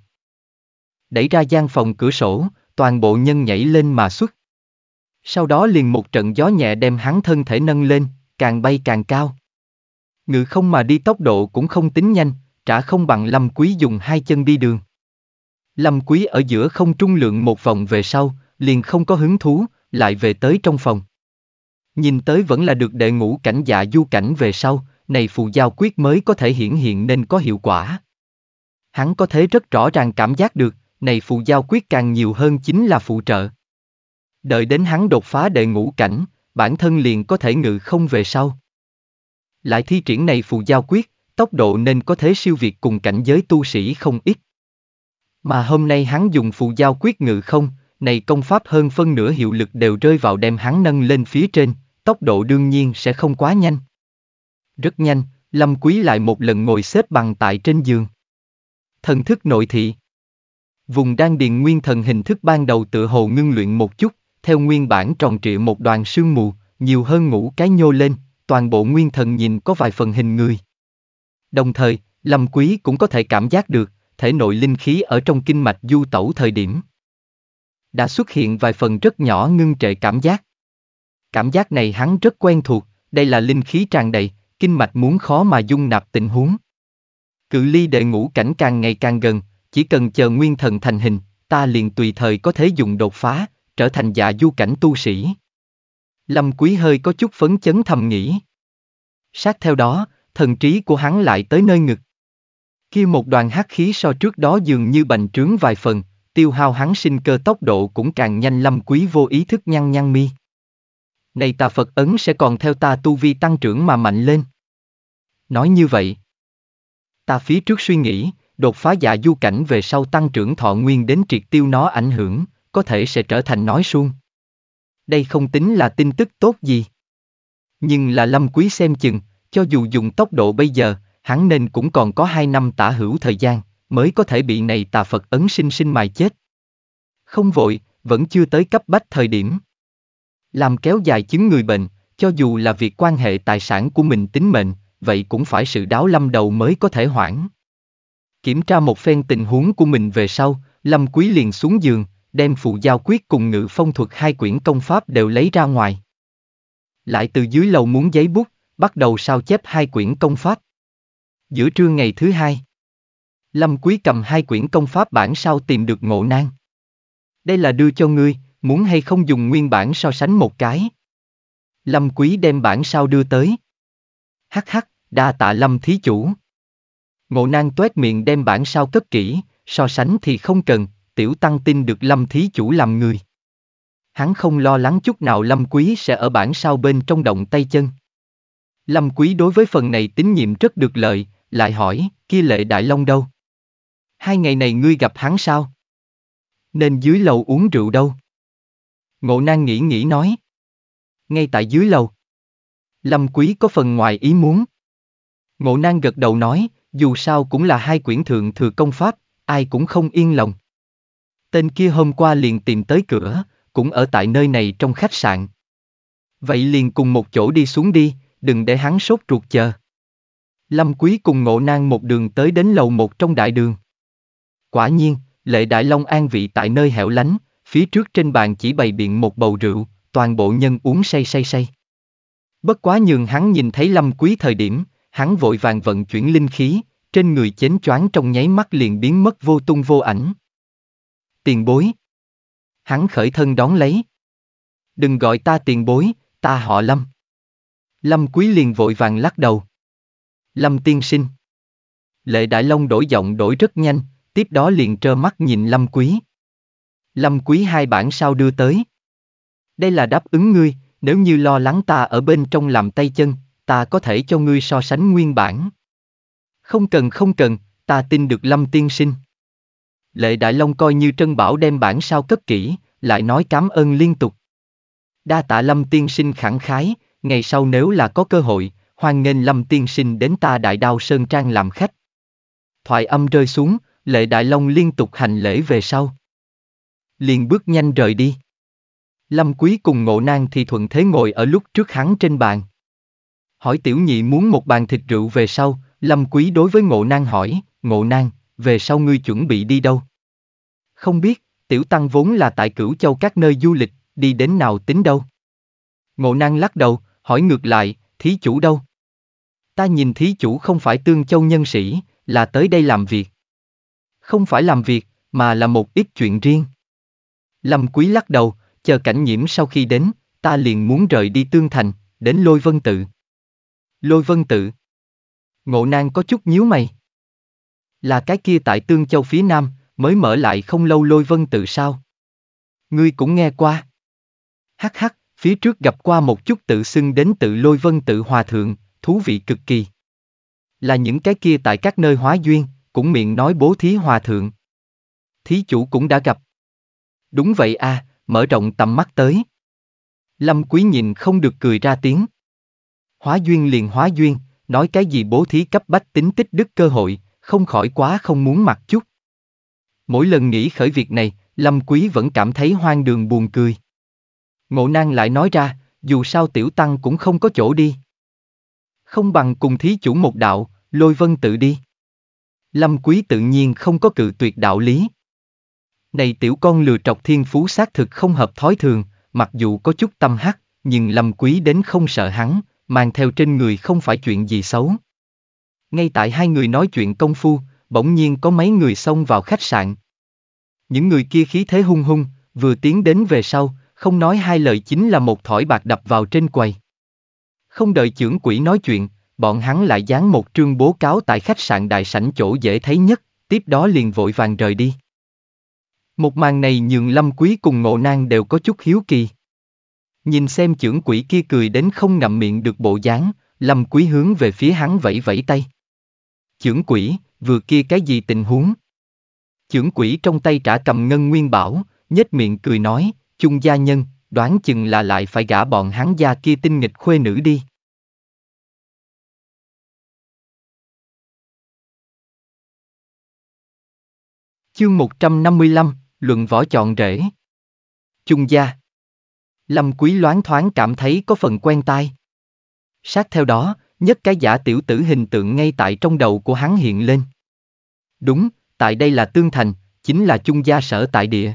Đẩy ra gian phòng cửa sổ, toàn bộ nhân nhảy lên mà xuất. Sau đó liền một trận gió nhẹ đem hắn thân thể nâng lên, càng bay càng cao. Ngự không mà đi tốc độ cũng không tính nhanh, trả không bằng Lâm Quý dùng hai chân đi đường. Lâm Quý ở giữa không trung lượng một vòng về sau, liền không có hứng thú, lại về tới trong phòng. Nhìn tới vẫn là được đệ ngũ cảnh dạ du cảnh về sau, này phù giao quyết mới có thể hiển hiện nên có hiệu quả. Hắn có thể rất rõ ràng cảm giác được, này phù giao quyết càng nhiều hơn chính là phụ trợ. Đợi đến hắn đột phá đệ ngũ cảnh, bản thân liền có thể ngự không về sau. Lại thi triển này phù giao quyết, tốc độ nên có thế siêu việt cùng cảnh giới tu sĩ không ít. Mà hôm nay hắn dùng phù giao quyết ngự không, này công pháp hơn phân nửa hiệu lực đều rơi vào đem hắn nâng lên phía trên, tốc độ đương nhiên sẽ không quá nhanh. Rất nhanh, Lâm Quý lại một lần ngồi xếp bằng tại trên giường. Thần thức nội thị Vùng đang điền nguyên thần hình thức ban đầu tự hồ ngưng luyện một chút, theo nguyên bản tròn trịa một đoàn sương mù, nhiều hơn ngủ cái nhô lên, toàn bộ nguyên thần nhìn có vài phần hình người. Đồng thời, Lâm Quý cũng có thể cảm giác được, thể nội linh khí ở trong kinh mạch du tẩu thời điểm. Đã xuất hiện vài phần rất nhỏ ngưng trệ cảm giác. Cảm giác này hắn rất quen thuộc, đây là linh khí tràn đầy, kinh mạch muốn khó mà dung nạp tình huống. Cự ly đệ ngũ cảnh càng ngày càng gần, chỉ cần chờ nguyên thần thành hình, ta liền tùy thời có thể dùng đột phá, trở thành dạ du cảnh tu sĩ. Lâm Quý hơi có chút phấn chấn thầm nghĩ. Sát theo đó, thần trí của hắn lại tới nơi ngực. Khi một đoàn hắc khí so trước đó dường như bành trướng vài phần, tiêu hao hắn sinh cơ tốc độ cũng càng nhanh lâm quý vô ý thức nhăn nhăn mi. Này tà Phật ấn sẽ còn theo ta tu vi tăng trưởng mà mạnh lên. Nói như vậy. Ta phía trước suy nghĩ, đột phá dạ du cảnh về sau tăng trưởng thọ nguyên đến triệt tiêu nó ảnh hưởng, có thể sẽ trở thành nói suông. Đây không tính là tin tức tốt gì. Nhưng là Lâm Quý xem chừng, cho dù dùng tốc độ bây giờ, hắn nên cũng còn có hai năm tả hữu thời gian, mới có thể bị này tà Phật ấn sinh sinh mài chết. Không vội, vẫn chưa tới cấp bách thời điểm. Làm kéo dài chứng người bệnh, cho dù là việc quan hệ tài sản của mình tính mệnh, vậy cũng phải sự đáo lâm đầu mới có thể hoãn. Kiểm tra một phen tình huống của mình về sau, Lâm Quý liền xuống giường, đem phụ giao quyết cùng ngự phong thuật hai quyển công pháp đều lấy ra ngoài. Lại từ dưới lầu muốn giấy bút, bắt đầu sao chép hai quyển công pháp. Giữa trưa ngày thứ hai, Lâm Quý cầm hai quyển công pháp bản sao tìm được ngộ nan. Đây là đưa cho ngươi, muốn hay không dùng nguyên bản so sánh một cái. Lâm Quý đem bản sao đưa tới. Hắc hắc, đa tạ Lâm thí chủ. Ngộ nan tuét miệng đem bản sao cất kỹ, so sánh thì không cần, tiểu tăng tin được Lâm Thí Chủ làm người. Hắn không lo lắng chút nào Lâm Quý sẽ ở bản sao bên trong động tay chân. Lâm Quý đối với phần này tín nhiệm rất được lợi, lại hỏi, kia lệ Đại Long đâu? Hai ngày này ngươi gặp hắn sao? Nên dưới lầu uống rượu đâu? Ngộ nan nghĩ nghĩ nói. Ngay tại dưới lầu. Lâm Quý có phần ngoài ý muốn. Ngộ nan gật đầu nói, dù sao cũng là hai quyển thượng thừa công pháp, ai cũng không yên lòng. Tên kia hôm qua liền tìm tới cửa, cũng ở tại nơi này trong khách sạn. Vậy liền cùng một chỗ đi xuống đi, đừng để hắn sốt ruột chờ. Lâm Quý cùng ngộ nang một đường tới đến lầu một trong đại đường. Quả nhiên, lệ đại long an vị tại nơi hẻo lánh, phía trước trên bàn chỉ bày biện một bầu rượu, toàn bộ nhân uống say say say. Bất quá nhường hắn nhìn thấy lâm quý thời điểm, hắn vội vàng vận chuyển linh khí, trên người chến choáng trong nháy mắt liền biến mất vô tung vô ảnh tiền bối. Hắn khởi thân đón lấy. Đừng gọi ta tiền bối, ta họ Lâm. Lâm Quý liền vội vàng lắc đầu. Lâm tiên sinh. Lệ Đại Long đổi giọng đổi rất nhanh, tiếp đó liền trơ mắt nhìn Lâm Quý. Lâm Quý hai bản sao đưa tới. Đây là đáp ứng ngươi, nếu như lo lắng ta ở bên trong làm tay chân, ta có thể cho ngươi so sánh nguyên bản. Không cần không cần, ta tin được Lâm tiên sinh. Lệ Đại Long coi như trân bảo đem bản sao cất kỹ, lại nói cảm ơn liên tục. Đa tạ Lâm Tiên Sinh khẳng khái, ngày sau nếu là có cơ hội, hoan nghênh Lâm Tiên Sinh đến ta Đại Đao Sơn Trang làm khách. Thoại âm rơi xuống, Lệ Đại Long liên tục hành lễ về sau. Liền bước nhanh rời đi. Lâm Quý cùng ngộ nang thì thuận thế ngồi ở lúc trước hắn trên bàn. Hỏi tiểu nhị muốn một bàn thịt rượu về sau, Lâm Quý đối với ngộ nang hỏi, ngộ nang, về sau ngươi chuẩn bị đi đâu? không biết, tiểu tăng vốn là tại cửu châu các nơi du lịch, đi đến nào tính đâu. Ngộ năng lắc đầu, hỏi ngược lại, thí chủ đâu? Ta nhìn thí chủ không phải tương châu nhân sĩ, là tới đây làm việc. Không phải làm việc, mà là một ít chuyện riêng. Lâm Quý lắc đầu, chờ cảnh nhiễm sau khi đến, ta liền muốn rời đi tương thành, đến lôi vân tự. Lôi vân tự. Ngộ nan có chút nhíu mày. Là cái kia tại Tương Châu phía Nam, mới mở lại không lâu lôi vân tự sao. Ngươi cũng nghe qua. Hắc hắc, phía trước gặp qua một chút tự xưng đến tự lôi vân tự hòa thượng, thú vị cực kỳ. Là những cái kia tại các nơi hóa duyên, cũng miệng nói bố thí hòa thượng. Thí chủ cũng đã gặp. Đúng vậy à, mở rộng tầm mắt tới. Lâm Quý nhìn không được cười ra tiếng. Hóa duyên liền hóa duyên, nói cái gì bố thí cấp bách tính tích đức cơ hội, không khỏi quá không muốn mặc chút. Mỗi lần nghĩ khởi việc này, Lâm Quý vẫn cảm thấy hoang đường buồn cười. Ngộ Nang lại nói ra, dù sao tiểu tăng cũng không có chỗ đi. Không bằng cùng thí chủ một đạo, lôi vân tự đi. Lâm Quý tự nhiên không có cự tuyệt đạo lý. Này tiểu con lừa trọc thiên phú xác thực không hợp thói thường, mặc dù có chút tâm hắc, nhưng Lâm Quý đến không sợ hắn, mang theo trên người không phải chuyện gì xấu. Ngay tại hai người nói chuyện công phu, bỗng nhiên có mấy người xông vào khách sạn. Những người kia khí thế hung hung, vừa tiến đến về sau, không nói hai lời chính là một thỏi bạc đập vào trên quầy. Không đợi trưởng quỹ nói chuyện, bọn hắn lại dán một trương bố cáo tại khách sạn đại sảnh chỗ dễ thấy nhất, tiếp đó liền vội vàng rời đi. Một màn này nhường Lâm Quý cùng Ngộ Nang đều có chút hiếu kỳ. Nhìn xem trưởng quỹ kia cười đến không ngậm miệng được bộ dáng, Lâm Quý hướng về phía hắn vẫy vẫy tay. Trưởng quỹ vừa kia cái gì tình huống? Chưởng quỷ trong tay trả cầm ngân nguyên bảo, nhếch miệng cười nói, chung gia nhân, đoán chừng là lại phải gả bọn hắn gia kia tinh nghịch khuê nữ đi. Chương 155, Luận võ chọn rễ Chung gia Lâm quý loáng thoáng cảm thấy có phần quen tai. Sát theo đó, nhất cái giả tiểu tử hình tượng ngay tại trong đầu của hắn hiện lên. Đúng, tại đây là Tương Thành, chính là chung gia sở tại địa.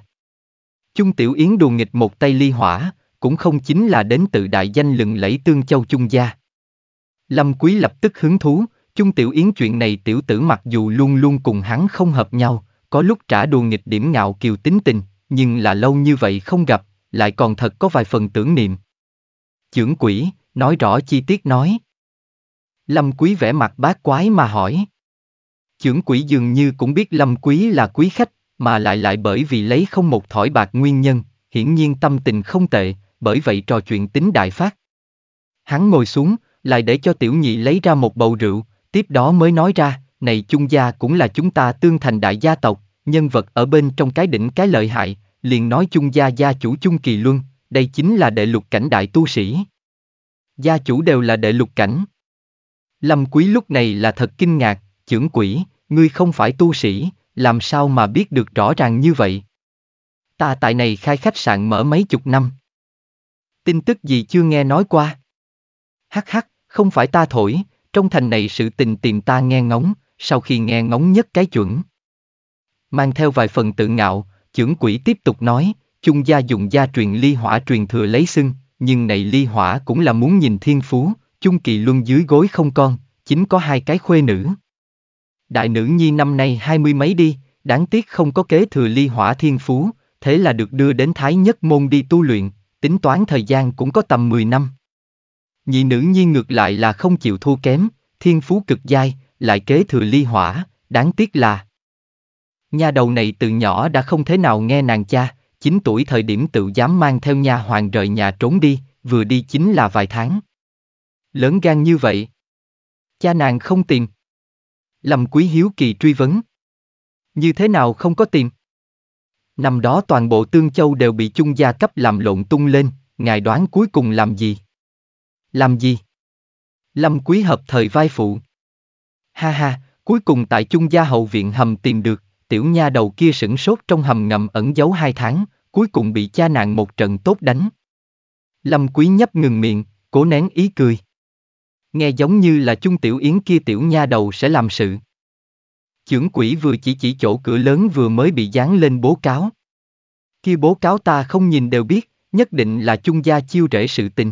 Chung Tiểu Yến đùa nghịch một tay ly hỏa, cũng không chính là đến từ đại danh lừng lẫy Tương Châu chung gia. Lâm Quý lập tức hứng thú, Chung Tiểu Yến chuyện này tiểu tử mặc dù luôn luôn cùng hắn không hợp nhau, có lúc trả đùa nghịch điểm ngạo kiều tính tình, nhưng là lâu như vậy không gặp, lại còn thật có vài phần tưởng niệm. Chưởng quỷ, nói rõ chi tiết nói. Lâm Quý vẻ mặt bát quái mà hỏi. Chưởng quỷ dường như cũng biết Lâm Quý là quý khách, mà lại lại bởi vì lấy không một thỏi bạc nguyên nhân, hiển nhiên tâm tình không tệ, bởi vậy trò chuyện tính đại phát. Hắn ngồi xuống, lại để cho tiểu nhị lấy ra một bầu rượu, tiếp đó mới nói ra, này chung gia cũng là chúng ta tương thành đại gia tộc, nhân vật ở bên trong cái đỉnh cái lợi hại, liền nói chung gia gia chủ chung kỳ luân, đây chính là đệ lục cảnh đại tu sĩ. Gia chủ đều là đệ lục cảnh. Lâm Quý lúc này là thật kinh ngạc, trưởng quỷ, ngươi không phải tu sĩ, làm sao mà biết được rõ ràng như vậy? Ta tại này khai khách sạn mở mấy chục năm. Tin tức gì chưa nghe nói qua? Hắc hắc, không phải ta thổi, trong thành này sự tình tìm ta nghe ngóng, sau khi nghe ngóng nhất cái chuẩn. Mang theo vài phần tự ngạo, trưởng quỷ tiếp tục nói, chung gia dùng gia truyền ly hỏa truyền thừa lấy xưng, nhưng này ly hỏa cũng là muốn nhìn thiên phú, Chung Kỳ Luân dưới gối không con, chính có hai cái khuê nữ. Đại nữ nhi năm nay hai mươi mấy đi, đáng tiếc không có kế thừa ly hỏa thiên phú, thế là được đưa đến Thái Nhất Môn đi tu luyện, tính toán thời gian cũng có tầm 10 năm. Nhị nữ nhi ngược lại là không chịu thua kém, thiên phú cực dai, lại kế thừa ly hỏa, đáng tiếc là Nha đầu này từ nhỏ đã không thế nào nghe nàng cha, 9 tuổi thời điểm tự dám mang theo nha hoàng rời nhà trốn đi, vừa đi chính là vài tháng. Lớn gan như vậy. Cha nàng không tìm. Lâm Quý Hiếu Kỳ truy vấn. Như thế nào không có tiền? Năm đó toàn bộ Tương Châu đều bị chung gia cấp làm lộn tung lên, ngài đoán cuối cùng làm gì? Làm gì? Lâm Quý hợp thời vai phụ. Ha ha, cuối cùng tại chung gia hậu viện hầm tìm được, tiểu nha đầu kia sửng sốt trong hầm ngầm ẩn giấu hai tháng, cuối cùng bị cha nàng một trận tốt đánh. Lâm Quý nhấp ngừng miệng, cố nén ý cười. Nghe giống như là chung tiểu yến kia tiểu nha đầu sẽ làm sự. Chưởng quỷ vừa chỉ chỉ chỗ cửa lớn vừa mới bị dán lên bố cáo. Kia bố cáo ta không nhìn đều biết, nhất định là chung gia chiêu rễ sự tình.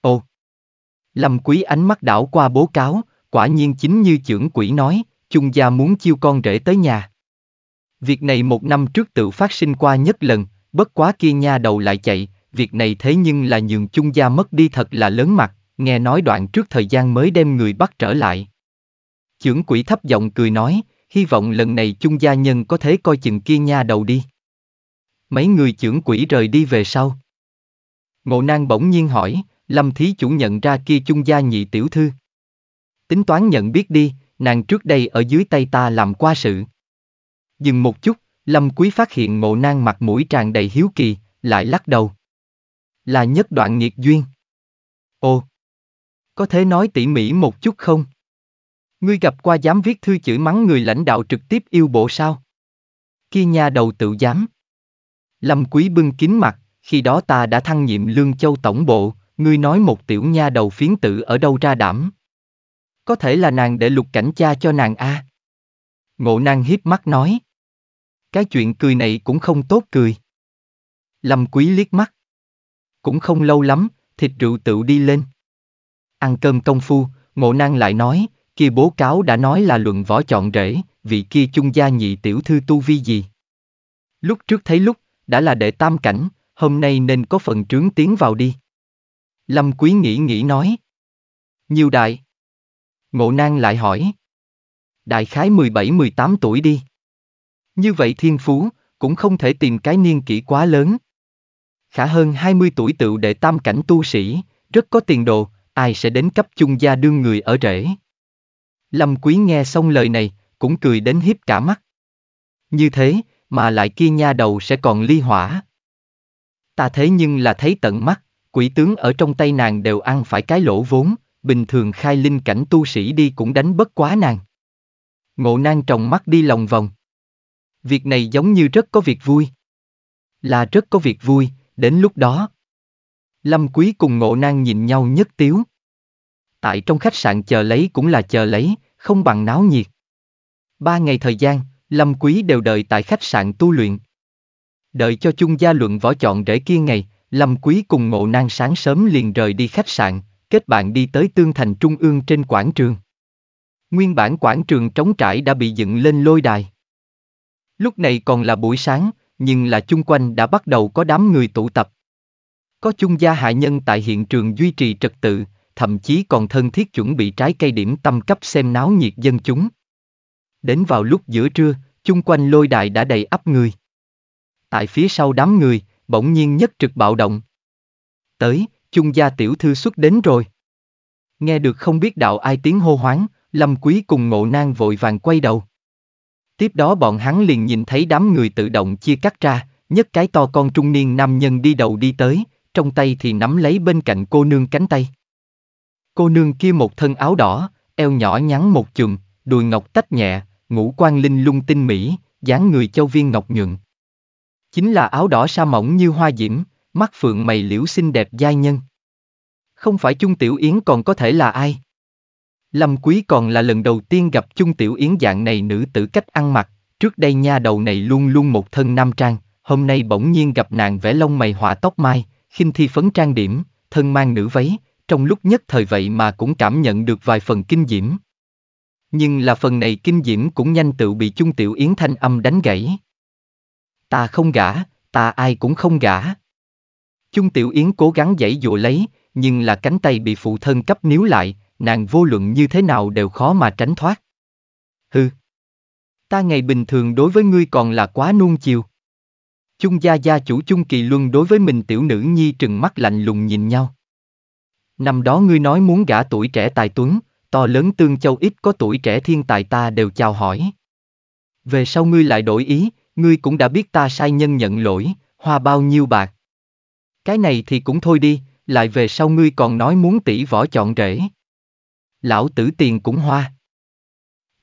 Ồ! Lâm quý ánh mắt đảo qua bố cáo, quả nhiên chính như chưởng quỷ nói, chung gia muốn chiêu con rể tới nhà. Việc này một năm trước tự phát sinh qua nhất lần, bất quá kia nha đầu lại chạy, việc này thế nhưng là nhường chung gia mất đi thật là lớn mặt, nghe nói đoạn trước thời gian mới đem người bắt trở lại. Chưởng quỷ thấp giọng cười nói, hy vọng lần này chung gia nhân có thể coi chừng kia nha đầu đi. Mấy người chưởng quỷ rời đi về sau. Ngộ nang bỗng nhiên hỏi, Lâm Thí chủ nhận ra kia chung gia nhị tiểu thư. Tính toán nhận biết đi, nàng trước đây ở dưới tay ta làm qua sự. Dừng một chút, Lâm Quý phát hiện ngộ nang mặt mũi tràn đầy hiếu kỳ, lại lắc đầu. Là nhất đoạn nghiệt duyên. Ô! có thể nói tỉ mỉ một chút không? Ngươi gặp qua dám viết thư chữ mắng người lãnh đạo trực tiếp yêu bộ sao? Kia nhà đầu tự dám. Lâm Quý bưng kín mặt, khi đó ta đã thăng nhiệm Lương Châu Tổng Bộ, ngươi nói một tiểu nha đầu phiến tử ở đâu ra đảm. Có thể là nàng để lục cảnh cha cho nàng a. À? Ngộ nàng hiếp mắt nói. Cái chuyện cười này cũng không tốt cười. Lâm Quý liếc mắt. Cũng không lâu lắm, thịt rượu tựu đi lên. Ăn cơm công phu, ngộ năng lại nói, kia bố cáo đã nói là luận võ chọn rễ, vị kia chung gia nhị tiểu thư tu vi gì. Lúc trước thấy lúc, đã là đệ tam cảnh, hôm nay nên có phần trướng tiến vào đi. Lâm Quý nghĩ nghĩ nói. Nhiều đại. Ngộ Năng lại hỏi. Đại khái 17-18 tuổi đi. Như vậy thiên phú, cũng không thể tìm cái niên kỷ quá lớn. Khả hơn 20 tuổi tựu đệ tam cảnh tu sĩ, rất có tiền đồ, ai sẽ đến cấp chung gia đương người ở rễ. Lâm Quý nghe xong lời này, cũng cười đến hiếp cả mắt. Như thế, mà lại kia nha đầu sẽ còn ly hỏa. Ta thế nhưng là thấy tận mắt, quỷ tướng ở trong tay nàng đều ăn phải cái lỗ vốn, bình thường khai linh cảnh tu sĩ đi cũng đánh bất quá nàng. Ngộ nang trồng mắt đi lòng vòng. Việc này giống như rất có việc vui. Là rất có việc vui, đến lúc đó, Lâm Quý cùng ngộ Nang nhìn nhau nhất tiếu. Tại trong khách sạn chờ lấy cũng là chờ lấy, không bằng náo nhiệt. Ba ngày thời gian, Lâm Quý đều đợi tại khách sạn tu luyện. Đợi cho chung gia luận võ chọn rễ kia ngày, Lâm Quý cùng ngộ Nang sáng sớm liền rời đi khách sạn, kết bạn đi tới tương thành trung ương trên quảng trường. Nguyên bản quảng trường trống trải đã bị dựng lên lôi đài. Lúc này còn là buổi sáng, nhưng là chung quanh đã bắt đầu có đám người tụ tập. Có chung gia hạ nhân tại hiện trường duy trì trật tự, thậm chí còn thân thiết chuẩn bị trái cây điểm tâm cấp xem náo nhiệt dân chúng. Đến vào lúc giữa trưa, chung quanh lôi đài đã đầy ắp người. Tại phía sau đám người, bỗng nhiên nhất trực bạo động. Tới, chung gia tiểu thư xuất đến rồi. Nghe được không biết đạo ai tiếng hô hoáng, Lâm Quý cùng ngộ nang vội vàng quay đầu. Tiếp đó bọn hắn liền nhìn thấy đám người tự động chia cắt ra, nhất cái to con trung niên nam nhân đi đầu đi tới, trong tay thì nắm lấy bên cạnh cô nương cánh tay. Cô nương kia một thân áo đỏ, eo nhỏ nhắn một chùm, đùi ngọc tách nhẹ, ngũ quan linh lung tinh mỹ, dáng người châu viên ngọc nhuận. Chính là áo đỏ sa mỏng như hoa diễm, mắt phượng mày liễu xinh đẹp giai nhân. Không phải Chung Tiểu Yến còn có thể là ai? Lâm Quý còn là lần đầu tiên gặp Chung Tiểu Yến dạng này nữ tử cách ăn mặc, trước đây nha đầu này luôn luôn một thân nam trang, hôm nay bỗng nhiên gặp nàng vẽ lông mày họa tóc mai, khinh thi phấn trang điểm, thân mang nữ váy, trong lúc nhất thời vậy mà cũng cảm nhận được vài phần kinh diễm. Nhưng là phần này kinh diễm cũng nhanh tự bị Chung Tiểu Yến thanh âm đánh gãy. Ta không gả, ta ai cũng không gả. Chung Tiểu Yến cố gắng giãy dụa lấy, nhưng là cánh tay bị phụ thân cấp níu lại, nàng vô luận như thế nào đều khó mà tránh thoát. Hừ. Ta ngày bình thường đối với ngươi còn là quá nuông chiều. Chung gia gia chủ Chung Kỳ Luân đối với mình tiểu nữ nhi trừng mắt lạnh lùng nhìn nhau. Năm đó ngươi nói muốn gả tuổi trẻ tài tuấn, to lớn tương châu ít có tuổi trẻ thiên tài ta đều chào hỏi. Về sau ngươi lại đổi ý, ngươi cũng đã biết ta sai nhân nhận lỗi, hoa bao nhiêu bạc. Cái này thì cũng thôi đi, lại về sau ngươi còn nói muốn tỷ võ chọn rễ. Lão tử tiền cũng hoa.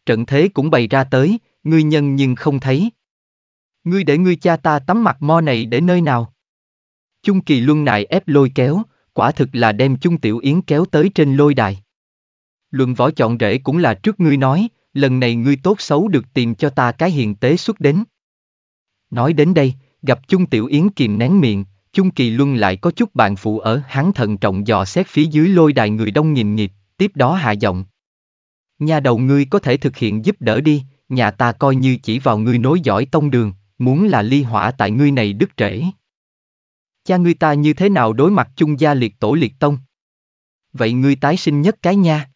Trận thế cũng bày ra tới, ngươi nhân nhưng không thấy. Ngươi để ngươi cha ta tắm mặt mo này để nơi nào? Chung kỳ luân nại ép lôi kéo, quả thực là đem chung tiểu yến kéo tới trên lôi đài. Luận võ chọn rễ cũng là trước ngươi nói, lần này ngươi tốt xấu được tìm cho ta cái hiền tế xuất đến. Nói đến đây, gặp chung tiểu yến kìm nén miệng, chung kỳ luân lại có chút bạn phụ ở hắn thận trọng dò xét phía dưới lôi đài người đông nghìn nghịt, tiếp đó hạ giọng. Nhà đầu ngươi có thể thực hiện giúp đỡ đi, nhà ta coi như chỉ vào ngươi nối giỏi tông đường, muốn là ly hỏa tại ngươi này đứt trễ. Cha ngươi ta như thế nào đối mặt chung gia liệt tổ liệt tông? Vậy ngươi tái sinh nhất cái nha.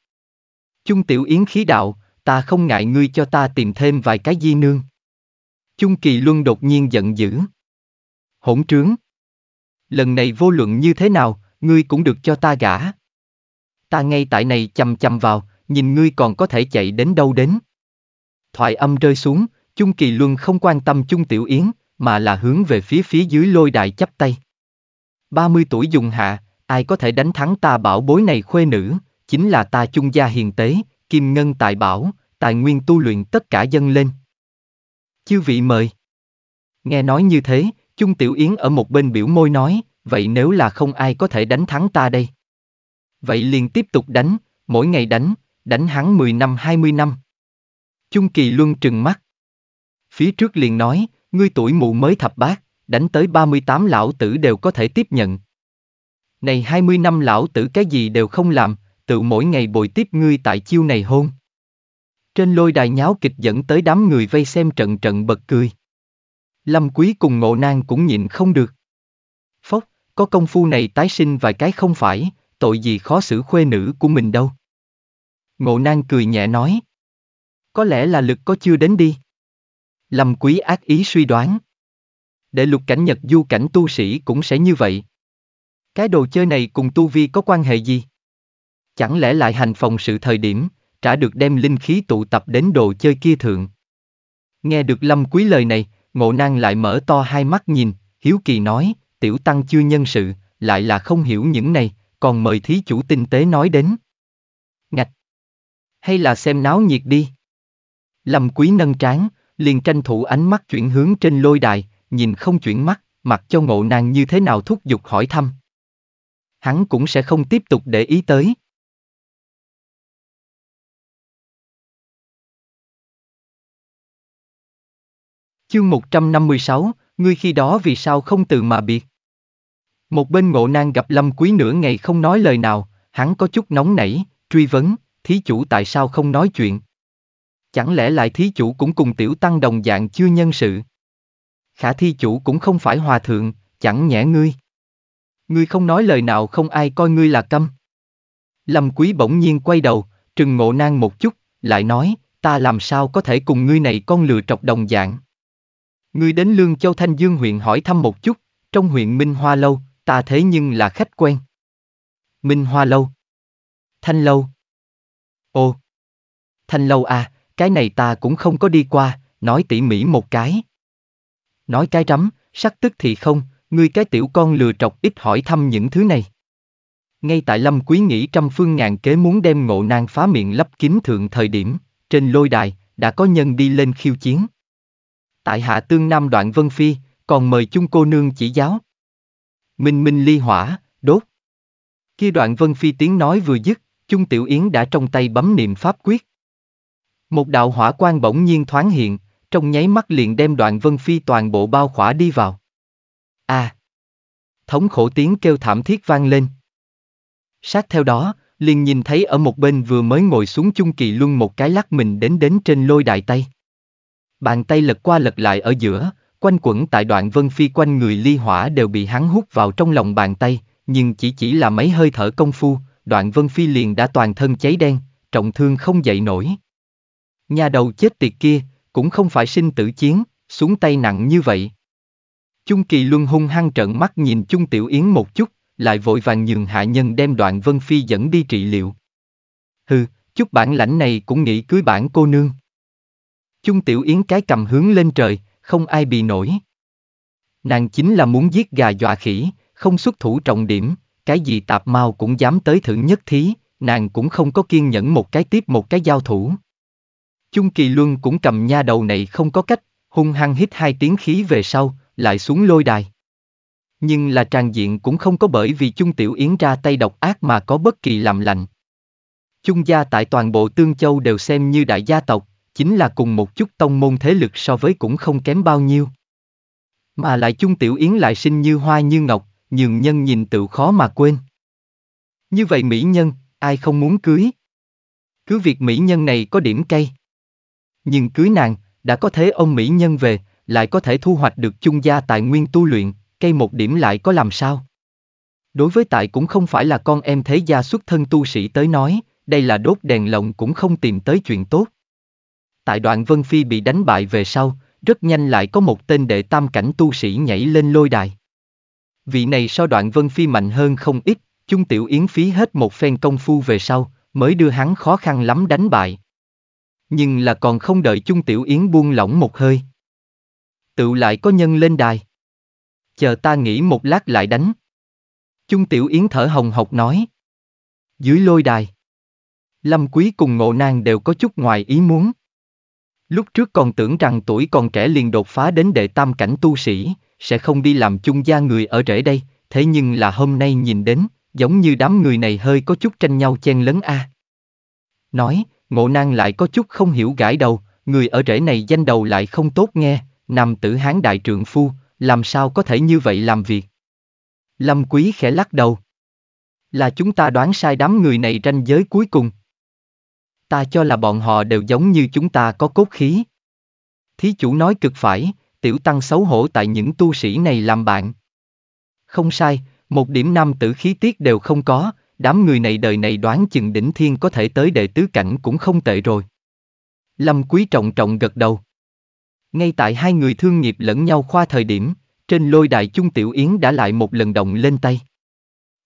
Chung tiểu yến khí đạo, ta không ngại ngươi cho ta tìm thêm vài cái di nương. Chung kỳ luân đột nhiên giận dữ. Hỗn trướng. Lần này vô luận như thế nào, ngươi cũng được cho ta gả. Ta ngay tại này chầm chầm vào, nhìn ngươi còn có thể chạy đến đâu đến. Thoại âm rơi xuống, Chung Kỳ Luân không quan tâm Chung Tiểu Yến, mà là hướng về phía phía dưới lôi đại chắp tay. 30 tuổi dùng hạ, ai có thể đánh thắng ta bảo bối này khuê nữ, chính là ta chung gia hiền tế, kim ngân tài bảo, tài nguyên tu luyện tất cả dân lên. Chư vị mời. Nghe nói như thế, Chung Tiểu Yến ở một bên biểu môi nói, vậy nếu là không ai có thể đánh thắng ta đây. Vậy liền tiếp tục đánh, mỗi ngày đánh, đánh hắn 10 năm 20 năm. Chung Kỳ Luân trừng mắt. Phía trước liền nói, ngươi tuổi mụ mới thập bát, đánh tới 38 lão tử đều có thể tiếp nhận. Này 20 năm lão tử cái gì đều không làm, tự mỗi ngày bồi tiếp ngươi tại chiêu này hôn. Trên lôi đài nháo kịch dẫn tới đám người vây xem trận trận bật cười. Lâm Quý cùng ngộ nan cũng nhịn không được. Phốc, có công phu này tái sinh vài cái không phải, tội gì khó xử khuê nữ của mình đâu. Ngộ nan cười nhẹ nói. Có lẽ là lực có chưa đến đi. Lâm Quý ác ý suy đoán. Để lục cảnh nhật du cảnh tu sĩ cũng sẽ như vậy. Cái đồ chơi này cùng tu vi có quan hệ gì? Chẳng lẽ lại hành phòng sự thời điểm, trả được đem linh khí tụ tập đến đồ chơi kia thượng? Nghe được Lâm Quý lời này, ngộ năng lại mở to hai mắt nhìn, hiếu kỳ nói, tiểu tăng chưa nhân sự, lại là không hiểu những này, còn mời thí chủ tinh tế nói đến. Ngạch! Hay là xem náo nhiệt đi? Lâm Quý nâng trán, liền tranh thủ ánh mắt chuyển hướng trên lôi đài, nhìn không chuyển mắt, mặc cho ngộ nàng như thế nào thúc giục hỏi thăm. Hắn cũng sẽ không tiếp tục để ý tới. Chương 156, ngươi khi đó vì sao không từ mà biệt? Một bên ngộ nang gặp Lâm Quý nửa ngày không nói lời nào, hắn có chút nóng nảy, truy vấn, thí chủ tại sao không nói chuyện, Chẳng lẽ lại thí chủ cũng cùng tiểu tăng đồng dạng chưa nhân sự? Khả thi chủ cũng không phải hòa thượng, chẳng nhẽ ngươi. Ngươi không nói lời nào không ai coi ngươi là câm. Lâm quý bỗng nhiên quay đầu, trừng ngộ nang một chút, lại nói, ta làm sao có thể cùng ngươi này con lừa trọc đồng dạng. Ngươi đến Lương Châu Thanh Dương huyện hỏi thăm một chút, trong huyện Minh Hoa Lâu, ta thế nhưng là khách quen. Minh Hoa Lâu. Thanh Lâu. ô Thanh Lâu à, cái này ta cũng không có đi qua, nói tỉ mỉ một cái. Nói cái rắm, sắc tức thì không, ngươi cái tiểu con lừa trọc ít hỏi thăm những thứ này. Ngay tại Lâm Quý nghĩ trăm phương ngàn kế muốn đem ngộ nan phá miệng lấp kín thượng thời điểm, trên lôi đài, đã có nhân đi lên khiêu chiến. Tại hạ tương nam đoạn Vân Phi, còn mời chung cô nương chỉ giáo. Minh Minh ly hỏa, đốt. Khi đoạn Vân Phi tiếng nói vừa dứt, Chung Tiểu Yến đã trong tay bấm niệm pháp quyết. Một đạo hỏa quan bỗng nhiên thoáng hiện, trong nháy mắt liền đem đoạn vân phi toàn bộ bao khỏa đi vào. A. À, thống khổ tiếng kêu thảm thiết vang lên. Sát theo đó, liền nhìn thấy ở một bên vừa mới ngồi xuống chung kỳ luân một cái lắc mình đến đến trên lôi đại tay. Bàn tay lật qua lật lại ở giữa, quanh quẩn tại đoạn vân phi quanh người ly hỏa đều bị hắn hút vào trong lòng bàn tay, nhưng chỉ chỉ là mấy hơi thở công phu, đoạn vân phi liền đã toàn thân cháy đen, trọng thương không dậy nổi. Nhà đầu chết tiệt kia, cũng không phải sinh tử chiến, xuống tay nặng như vậy. Chung Kỳ Luân hung hăng trợn mắt nhìn Chung Tiểu Yến một chút, lại vội vàng nhường hạ nhân đem đoạn Vân Phi dẫn đi trị liệu. Hừ, chút bản lãnh này cũng nghĩ cưới bản cô nương. Chung Tiểu Yến cái cầm hướng lên trời, không ai bị nổi. Nàng chính là muốn giết gà dọa khỉ, không xuất thủ trọng điểm, cái gì tạp mau cũng dám tới thử nhất thí, nàng cũng không có kiên nhẫn một cái tiếp một cái giao thủ. Chung Kỳ Luân cũng cầm nha đầu này không có cách, hung hăng hít hai tiếng khí về sau, lại xuống lôi đài. Nhưng là tràng diện cũng không có bởi vì Chung Tiểu Yến ra tay độc ác mà có bất kỳ làm lành. Chung gia tại toàn bộ Tương Châu đều xem như đại gia tộc, chính là cùng một chút tông môn thế lực so với cũng không kém bao nhiêu. Mà lại Chung Tiểu Yến lại sinh như hoa như ngọc, nhường nhân nhìn tự khó mà quên. Như vậy mỹ nhân, ai không muốn cưới? Cứ việc mỹ nhân này có điểm cay nhưng cưới nàng, đã có thế ông Mỹ nhân về, lại có thể thu hoạch được chung gia tài nguyên tu luyện, cây một điểm lại có làm sao? Đối với tại cũng không phải là con em thế gia xuất thân tu sĩ tới nói, đây là đốt đèn lồng cũng không tìm tới chuyện tốt. Tại đoạn Vân Phi bị đánh bại về sau, rất nhanh lại có một tên đệ tam cảnh tu sĩ nhảy lên lôi đài. Vị này so đoạn Vân Phi mạnh hơn không ít, Chung Tiểu Yến phí hết một phen công phu về sau, mới đưa hắn khó khăn lắm đánh bại. Nhưng là còn không đợi Chung Tiểu Yến buông lỏng một hơi. Tự lại có nhân lên đài. Chờ ta nghỉ một lát lại đánh. Chung Tiểu Yến thở hồng hộc nói. Dưới lôi đài. Lâm Quý cùng Ngộ Nang đều có chút ngoài ý muốn. Lúc trước còn tưởng rằng tuổi còn trẻ liền đột phá đến đệ tam cảnh tu sĩ, sẽ không đi làm chung gia người ở rễ đây, thế nhưng là hôm nay nhìn đến, giống như đám người này hơi có chút tranh nhau chen lấn a. À. Nói, Ngộ Nang lại có chút không hiểu gãi đầu, người ở rễ này danh đầu lại không tốt nghe, nam tử hán đại trượng phu, làm sao có thể như vậy làm việc. Lâm quý khẽ lắc đầu. Là chúng ta đoán sai đám người này ranh giới cuối cùng. Ta cho là bọn họ đều giống như chúng ta có cốt khí. Thí chủ nói cực phải, tiểu tăng xấu hổ tại những tu sĩ này làm bạn. Không sai, một điểm nam tử khí tiết đều không có, đám người này đời này đoán chừng đỉnh thiên có thể tới đệ tứ cảnh cũng không tệ rồi. Lâm Quý trọng trọng gật đầu. Ngay tại hai người thương nghiệp lẫn nhau khoa thời điểm, trên lôi đại chung tiểu yến đã lại một lần động lên tay.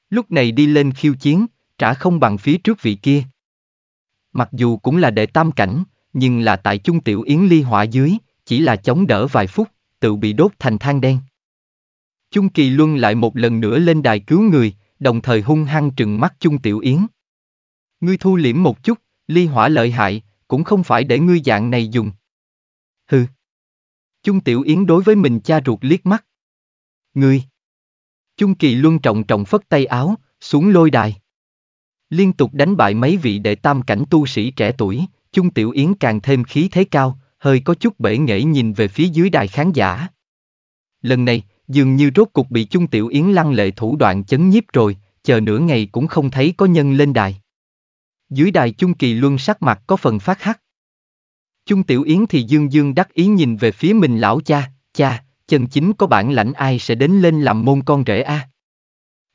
Lúc này đi lên khiêu chiến, trả không bằng phía trước vị kia. Mặc dù cũng là đệ tam cảnh, nhưng là tại chung tiểu yến ly hỏa dưới, chỉ là chống đỡ vài phút, tự bị đốt thành than đen. Chung kỳ luân lại một lần nữa lên đài cứu người, đồng thời hung hăng trừng mắt Chung Tiểu Yến. Ngươi thu liễm một chút, ly hỏa lợi hại, cũng không phải để ngươi dạng này dùng. Hừ. Chung Tiểu Yến đối với mình cha ruột liếc mắt. Ngươi. Chung Kỳ Luân trọng trọng phất tay áo, xuống lôi đài. Liên tục đánh bại mấy vị đệ tam cảnh tu sĩ trẻ tuổi, Chung Tiểu Yến càng thêm khí thế cao, hơi có chút bể nghệ nhìn về phía dưới đài khán giả. Lần này, dường như rốt cục bị Chung Tiểu Yến lăng lệ thủ đoạn chấn nhiếp rồi, chờ nửa ngày cũng không thấy có nhân lên đài. Dưới đài Chung Kỳ Luân sắc mặt có phần phát hắc. Chung Tiểu Yến thì dương dương đắc ý nhìn về phía mình lão cha, cha, chân chính có bản lãnh ai sẽ đến lên làm môn con rể a à?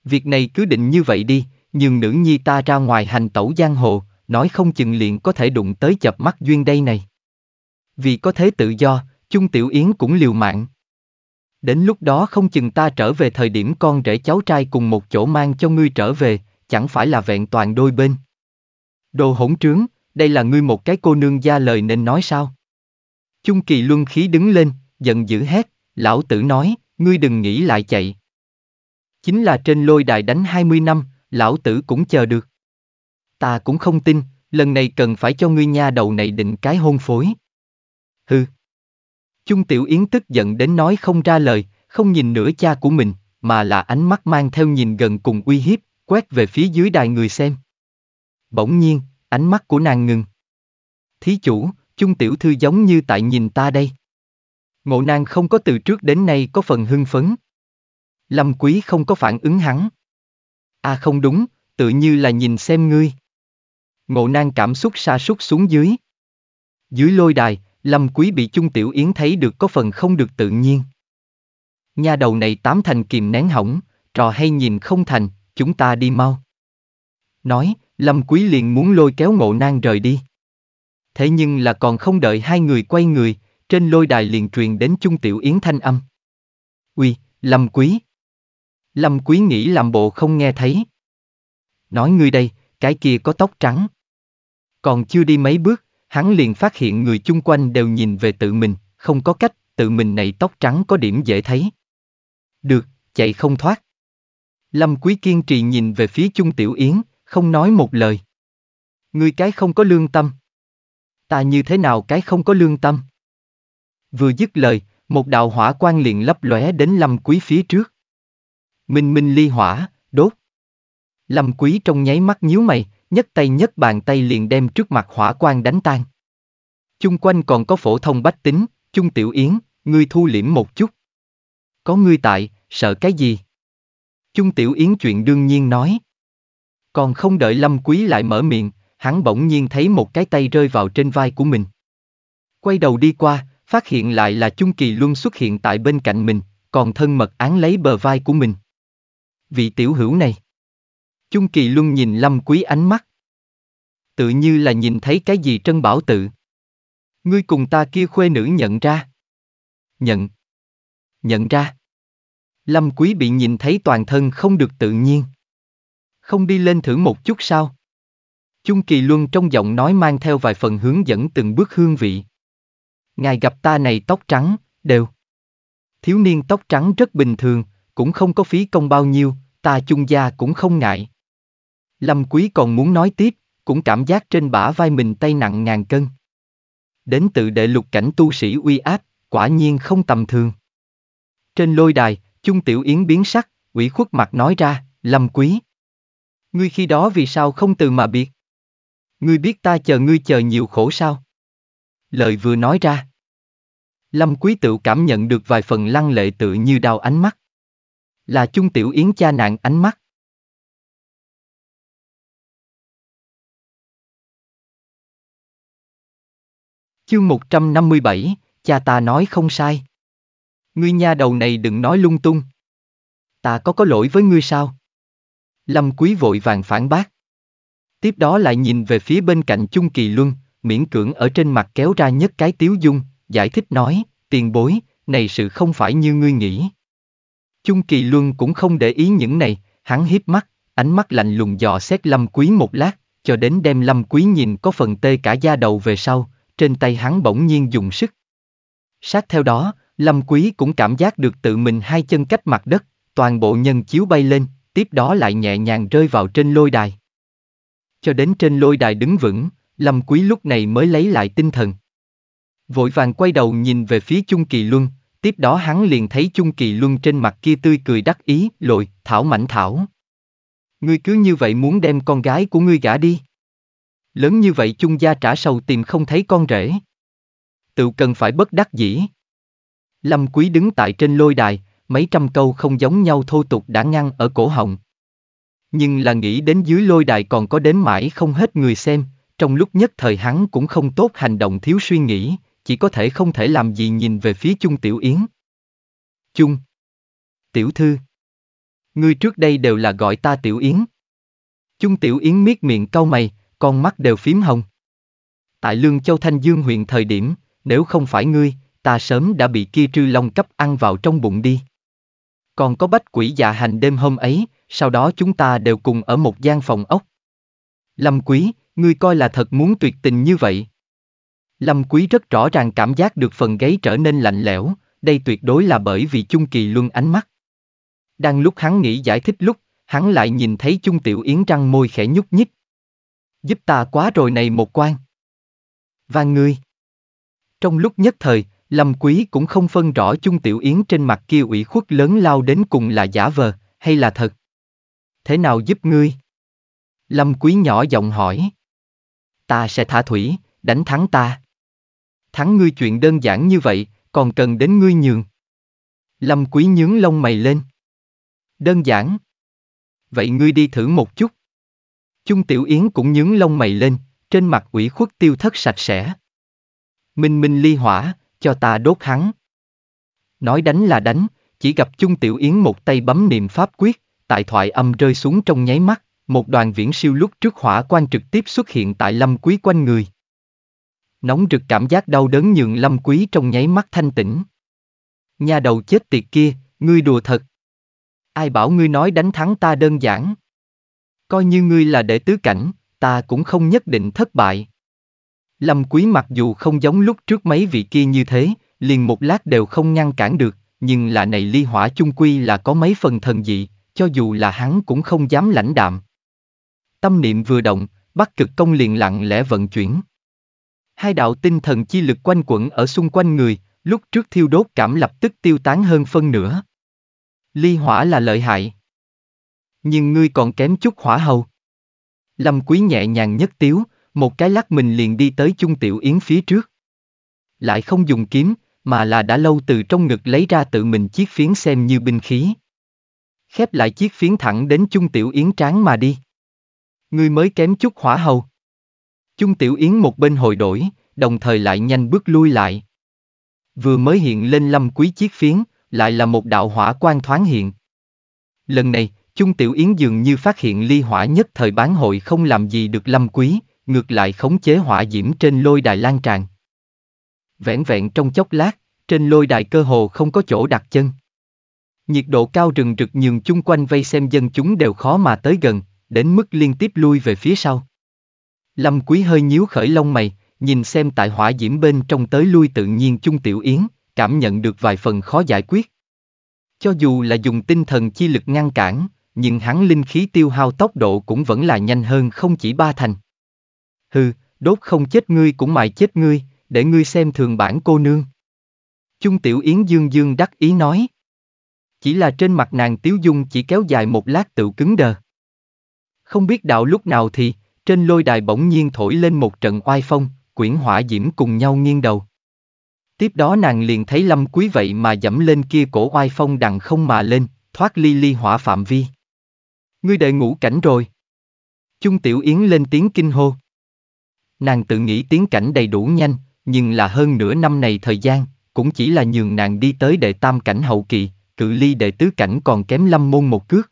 Việc này cứ định như vậy đi, nhưng nữ nhi ta ra ngoài hành tẩu giang hồ, nói không chừng liền có thể đụng tới chập mắt duyên đây này. Vì có thế tự do, Chung Tiểu Yến cũng liều mạng. Đến lúc đó không chừng ta trở về thời điểm con rể cháu trai cùng một chỗ mang cho ngươi trở về, chẳng phải là vẹn toàn đôi bên. Đồ hỗn trướng, đây là ngươi một cái cô nương gia lời nên nói sao? Chung kỳ luân khí đứng lên, giận dữ hét, lão tử nói, ngươi đừng nghĩ lại chạy. Chính là trên lôi đài đánh 20 năm, lão tử cũng chờ được. Ta cũng không tin, lần này cần phải cho ngươi nha đầu này định cái hôn phối. Hừ, Chung Tiểu Yến tức giận đến nói không ra lời, không nhìn nửa cha của mình, mà là ánh mắt mang theo nhìn gần cùng uy hiếp, quét về phía dưới đài người xem. Bỗng nhiên, ánh mắt của nàng ngừng. Thí chủ, Chung Tiểu Thư giống như tại nhìn ta đây. Ngộ nàng không có từ trước đến nay có phần hưng phấn. Lâm Quý không có phản ứng hắn. À không đúng, tự như là nhìn xem ngươi. Ngộ nang cảm xúc xa sút xuống dưới. Dưới lôi đài, Lâm Quý bị Chung Tiểu Yến thấy được có phần không được tự nhiên. Nhà đầu này tám thành kìm nén hỏng, trò hay nhìn không thành, chúng ta đi mau. Nói, Lâm Quý liền muốn lôi kéo ngộ nang rời đi. Thế nhưng là còn không đợi hai người quay người, trên lôi đài liền truyền đến Chung Tiểu Yến thanh âm. Uy, Lâm Quý. Lâm Quý nghĩ làm bộ không nghe thấy. Nói ngươi đây, cái kia có tóc trắng. Còn chưa đi mấy bước, hắn liền phát hiện người chung quanh đều nhìn về tự mình, không có cách, tự mình này tóc trắng có điểm dễ thấy. Được, chạy không thoát. Lâm Quý kiên trì nhìn về phía Chung Tiểu Yến, không nói một lời. Người cái không có lương tâm. Ta như thế nào cái không có lương tâm? Vừa dứt lời, một đạo hỏa quan liền lấp lóe đến Lâm Quý phía trước. Minh Minh ly hỏa, đốt. Lâm Quý trong nháy mắt nhíu mày, nhất tay nhất bàn tay liền đem trước mặt hỏa quan đánh tan. Chung quanh còn có phổ thông bách tính, chung tiểu yến, ngươi thu liễm một chút. Có ngươi tại, sợ cái gì? Chung tiểu yến chuyện đương nhiên nói. Còn không đợi lâm quý lại mở miệng, hắn bỗng nhiên thấy một cái tay rơi vào trên vai của mình. Quay đầu đi qua, phát hiện lại là Chung Kỳ Luân xuất hiện tại bên cạnh mình, còn thân mật án lấy bờ vai của mình. Vị tiểu hữu này. Chung Kỳ Luân nhìn Lâm Quý ánh mắt. Tự như là nhìn thấy cái gì trân bảo tự. Ngươi cùng ta kia khuê nữ nhận ra. Nhận. Nhận ra. Lâm Quý bị nhìn thấy toàn thân không được tự nhiên. Không đi lên thử một chút sao? Chung Kỳ Luân trong giọng nói mang theo vài phần hướng dẫn từng bước hương vị. Ngài gặp ta này tóc trắng, đều. Thiếu niên tóc trắng rất bình thường, cũng không có phí công bao nhiêu, ta chung gia cũng không ngại. Lâm Quý còn muốn nói tiếp, cũng cảm giác trên bả vai mình tay nặng ngàn cân. Đến tự đệ lục cảnh tu sĩ uy áp, quả nhiên không tầm thường. Trên lôi đài, Chung Tiểu Yến biến sắc, ủy khuất mặt nói ra, Lâm Quý. Ngươi khi đó vì sao không từ mà biệt? Ngươi biết ta chờ ngươi chờ nhiều khổ sao? Lời vừa nói ra. Lâm Quý tự cảm nhận được vài phần lăng lệ tự như đau ánh mắt. Là Chung Tiểu Yến cha nạn ánh mắt. Chương 157, cha ta nói không sai. Ngươi nha đầu này đừng nói lung tung. Ta có có lỗi với ngươi sao? Lâm Quý vội vàng phản bác. Tiếp đó lại nhìn về phía bên cạnh Chung Kỳ Luân, miễn cưỡng ở trên mặt kéo ra nhất cái tiếu dung, giải thích nói, tiền bối, này sự không phải như ngươi nghĩ. Chung Kỳ Luân cũng không để ý những này, hắn hiếp mắt, ánh mắt lạnh lùng dò xét Lâm Quý một lát, cho đến đem Lâm Quý nhìn có phần tê cả da đầu về sau, trên tay hắn bỗng nhiên dùng sức. Sát theo đó, Lâm Quý cũng cảm giác được tự mình hai chân cách mặt đất, toàn bộ nhân chiếu bay lên, tiếp đó lại nhẹ nhàng rơi vào trên lôi đài. Cho đến trên lôi đài đứng vững, Lâm Quý lúc này mới lấy lại tinh thần. Vội vàng quay đầu nhìn về phía Chung Kỳ Luân, tiếp đó hắn liền thấy Chung Kỳ Luân trên mặt kia tươi cười đắc ý, lội, thảo mảnh thảo. Ngươi cứ như vậy muốn đem con gái của ngươi gả đi. Lớn như vậy chung gia trả sầu tìm không thấy con rể. Tự cần phải bất đắc dĩ. Lâm Quý đứng tại trên lôi đài, mấy trăm câu không giống nhau thô tục đã ngăn ở cổ họng. Nhưng là nghĩ đến dưới lôi đài còn có đến mãi không hết người xem, trong lúc nhất thời hắn cũng không tốt hành động thiếu suy nghĩ, chỉ có thể không thể làm gì nhìn về phía Chung Tiểu Yến. Chung. Tiểu Thư. người trước đây đều là gọi ta Tiểu Yến. Chung Tiểu Yến miết miệng cau mày, con mắt đều phím hồng. Tại Lương Châu Thanh Dương huyện thời điểm, nếu không phải ngươi, ta sớm đã bị kia trư long cấp ăn vào trong bụng đi. Còn có bách quỷ dạ hành đêm hôm ấy, sau đó chúng ta đều cùng ở một gian phòng ốc. Lâm Quý, ngươi coi là thật muốn tuyệt tình như vậy. Lâm Quý rất rõ ràng cảm giác được phần gáy trở nên lạnh lẽo, đây tuyệt đối là bởi vì Chung Kỳ Luân ánh mắt. Đang lúc hắn nghĩ giải thích lúc, hắn lại nhìn thấy Chung Tiểu Yến trăng môi khẽ nhúc nhích, Giúp ta quá rồi này một quan. Và ngươi. Trong lúc nhất thời, Lâm Quý cũng không phân rõ Chung Tiểu Yến trên mặt kia ủy khuất lớn lao đến cùng là giả vờ, hay là thật. Thế nào giúp ngươi? Lâm Quý nhỏ giọng hỏi. Ta sẽ thả thủy, đánh thắng ta. Thắng ngươi chuyện đơn giản như vậy, còn cần đến ngươi nhường. Lâm Quý nhướng lông mày lên. Đơn giản. Vậy ngươi đi thử một chút. Chung Tiểu Yến cũng nhướng lông mày lên, trên mặt ủy khuất tiêu thất sạch sẽ. Minh Minh ly hỏa, cho ta đốt hắn. Nói đánh là đánh, chỉ gặp Chung Tiểu Yến một tay bấm niệm pháp quyết, tại thoại âm rơi xuống trong nháy mắt, một đoàn viễn siêu lúc trước hỏa quan trực tiếp xuất hiện tại lâm quý quanh người. Nóng rực cảm giác đau đớn nhường lâm quý trong nháy mắt thanh tĩnh. Nhà đầu chết tiệt kia, ngươi đùa thật. Ai bảo ngươi nói đánh thắng ta đơn giản. Coi như ngươi là đệ tứ cảnh, ta cũng không nhất định thất bại. Lâm quý mặc dù không giống lúc trước mấy vị kia như thế, liền một lát đều không ngăn cản được, nhưng là này ly hỏa chung quy là có mấy phần thần dị, cho dù là hắn cũng không dám lãnh đạm. Tâm niệm vừa động, bắt cực công liền lặng lẽ vận chuyển. Hai đạo tinh thần chi lực quanh quẩn ở xung quanh người, lúc trước thiêu đốt cảm lập tức tiêu tán hơn phân nửa. Ly hỏa là lợi hại nhưng ngươi còn kém chút hỏa hầu. Lâm Quý nhẹ nhàng nhất tiếu, một cái lắc mình liền đi tới Chung Tiểu Yến phía trước. Lại không dùng kiếm, mà là đã lâu từ trong ngực lấy ra tự mình chiếc phiến xem như binh khí. Khép lại chiếc phiến thẳng đến Chung Tiểu Yến tráng mà đi. Ngươi mới kém chút hỏa hầu. Chung Tiểu Yến một bên hồi đổi, đồng thời lại nhanh bước lui lại. Vừa mới hiện lên lâm quý chiếc phiến, lại là một đạo hỏa quan thoáng hiện. Lần này, Chung Tiểu Yến dường như phát hiện ly hỏa nhất thời bán hội không làm gì được lâm quý, ngược lại khống chế hỏa diễm trên lôi đài lan tràn. Vẹn vẹn trong chốc lát, trên lôi đài cơ hồ không có chỗ đặt chân. Nhiệt độ cao rừng rực nhường chung quanh vây xem dân chúng đều khó mà tới gần, đến mức liên tiếp lui về phía sau. Lâm Quý hơi nhíu khởi lông mày, nhìn xem tại hỏa diễm bên trong tới lui tự nhiên Chung Tiểu Yến, cảm nhận được vài phần khó giải quyết. Cho dù là dùng tinh thần chi lực ngăn cản, nhưng hắn linh khí tiêu hao tốc độ cũng vẫn là nhanh hơn không chỉ ba thành. Hừ, đốt không chết ngươi cũng mài chết ngươi, để ngươi xem thường bản cô nương. Chung Tiểu Yến dương dương đắc ý nói. Chỉ là trên mặt nàng Tiếu Dung chỉ kéo dài một lát tự cứng đờ. Không biết đạo lúc nào thì, trên lôi đài bỗng nhiên thổi lên một trận oai phong, quyển hỏa diễm cùng nhau nghiêng đầu. Tiếp đó nàng liền thấy lâm quý vậy mà dẫm lên kia cổ oai phong đằng không mà lên, thoát ly ly hỏa phạm vi. Ngươi đệ ngũ cảnh rồi. Chung Tiểu Yến lên tiếng kinh hô. Nàng tự nghĩ tiến cảnh đầy đủ nhanh, nhưng là hơn nửa năm này thời gian, cũng chỉ là nhường nàng đi tới đệ tam cảnh hậu kỳ, cự ly đệ tứ cảnh còn kém lâm môn một cước.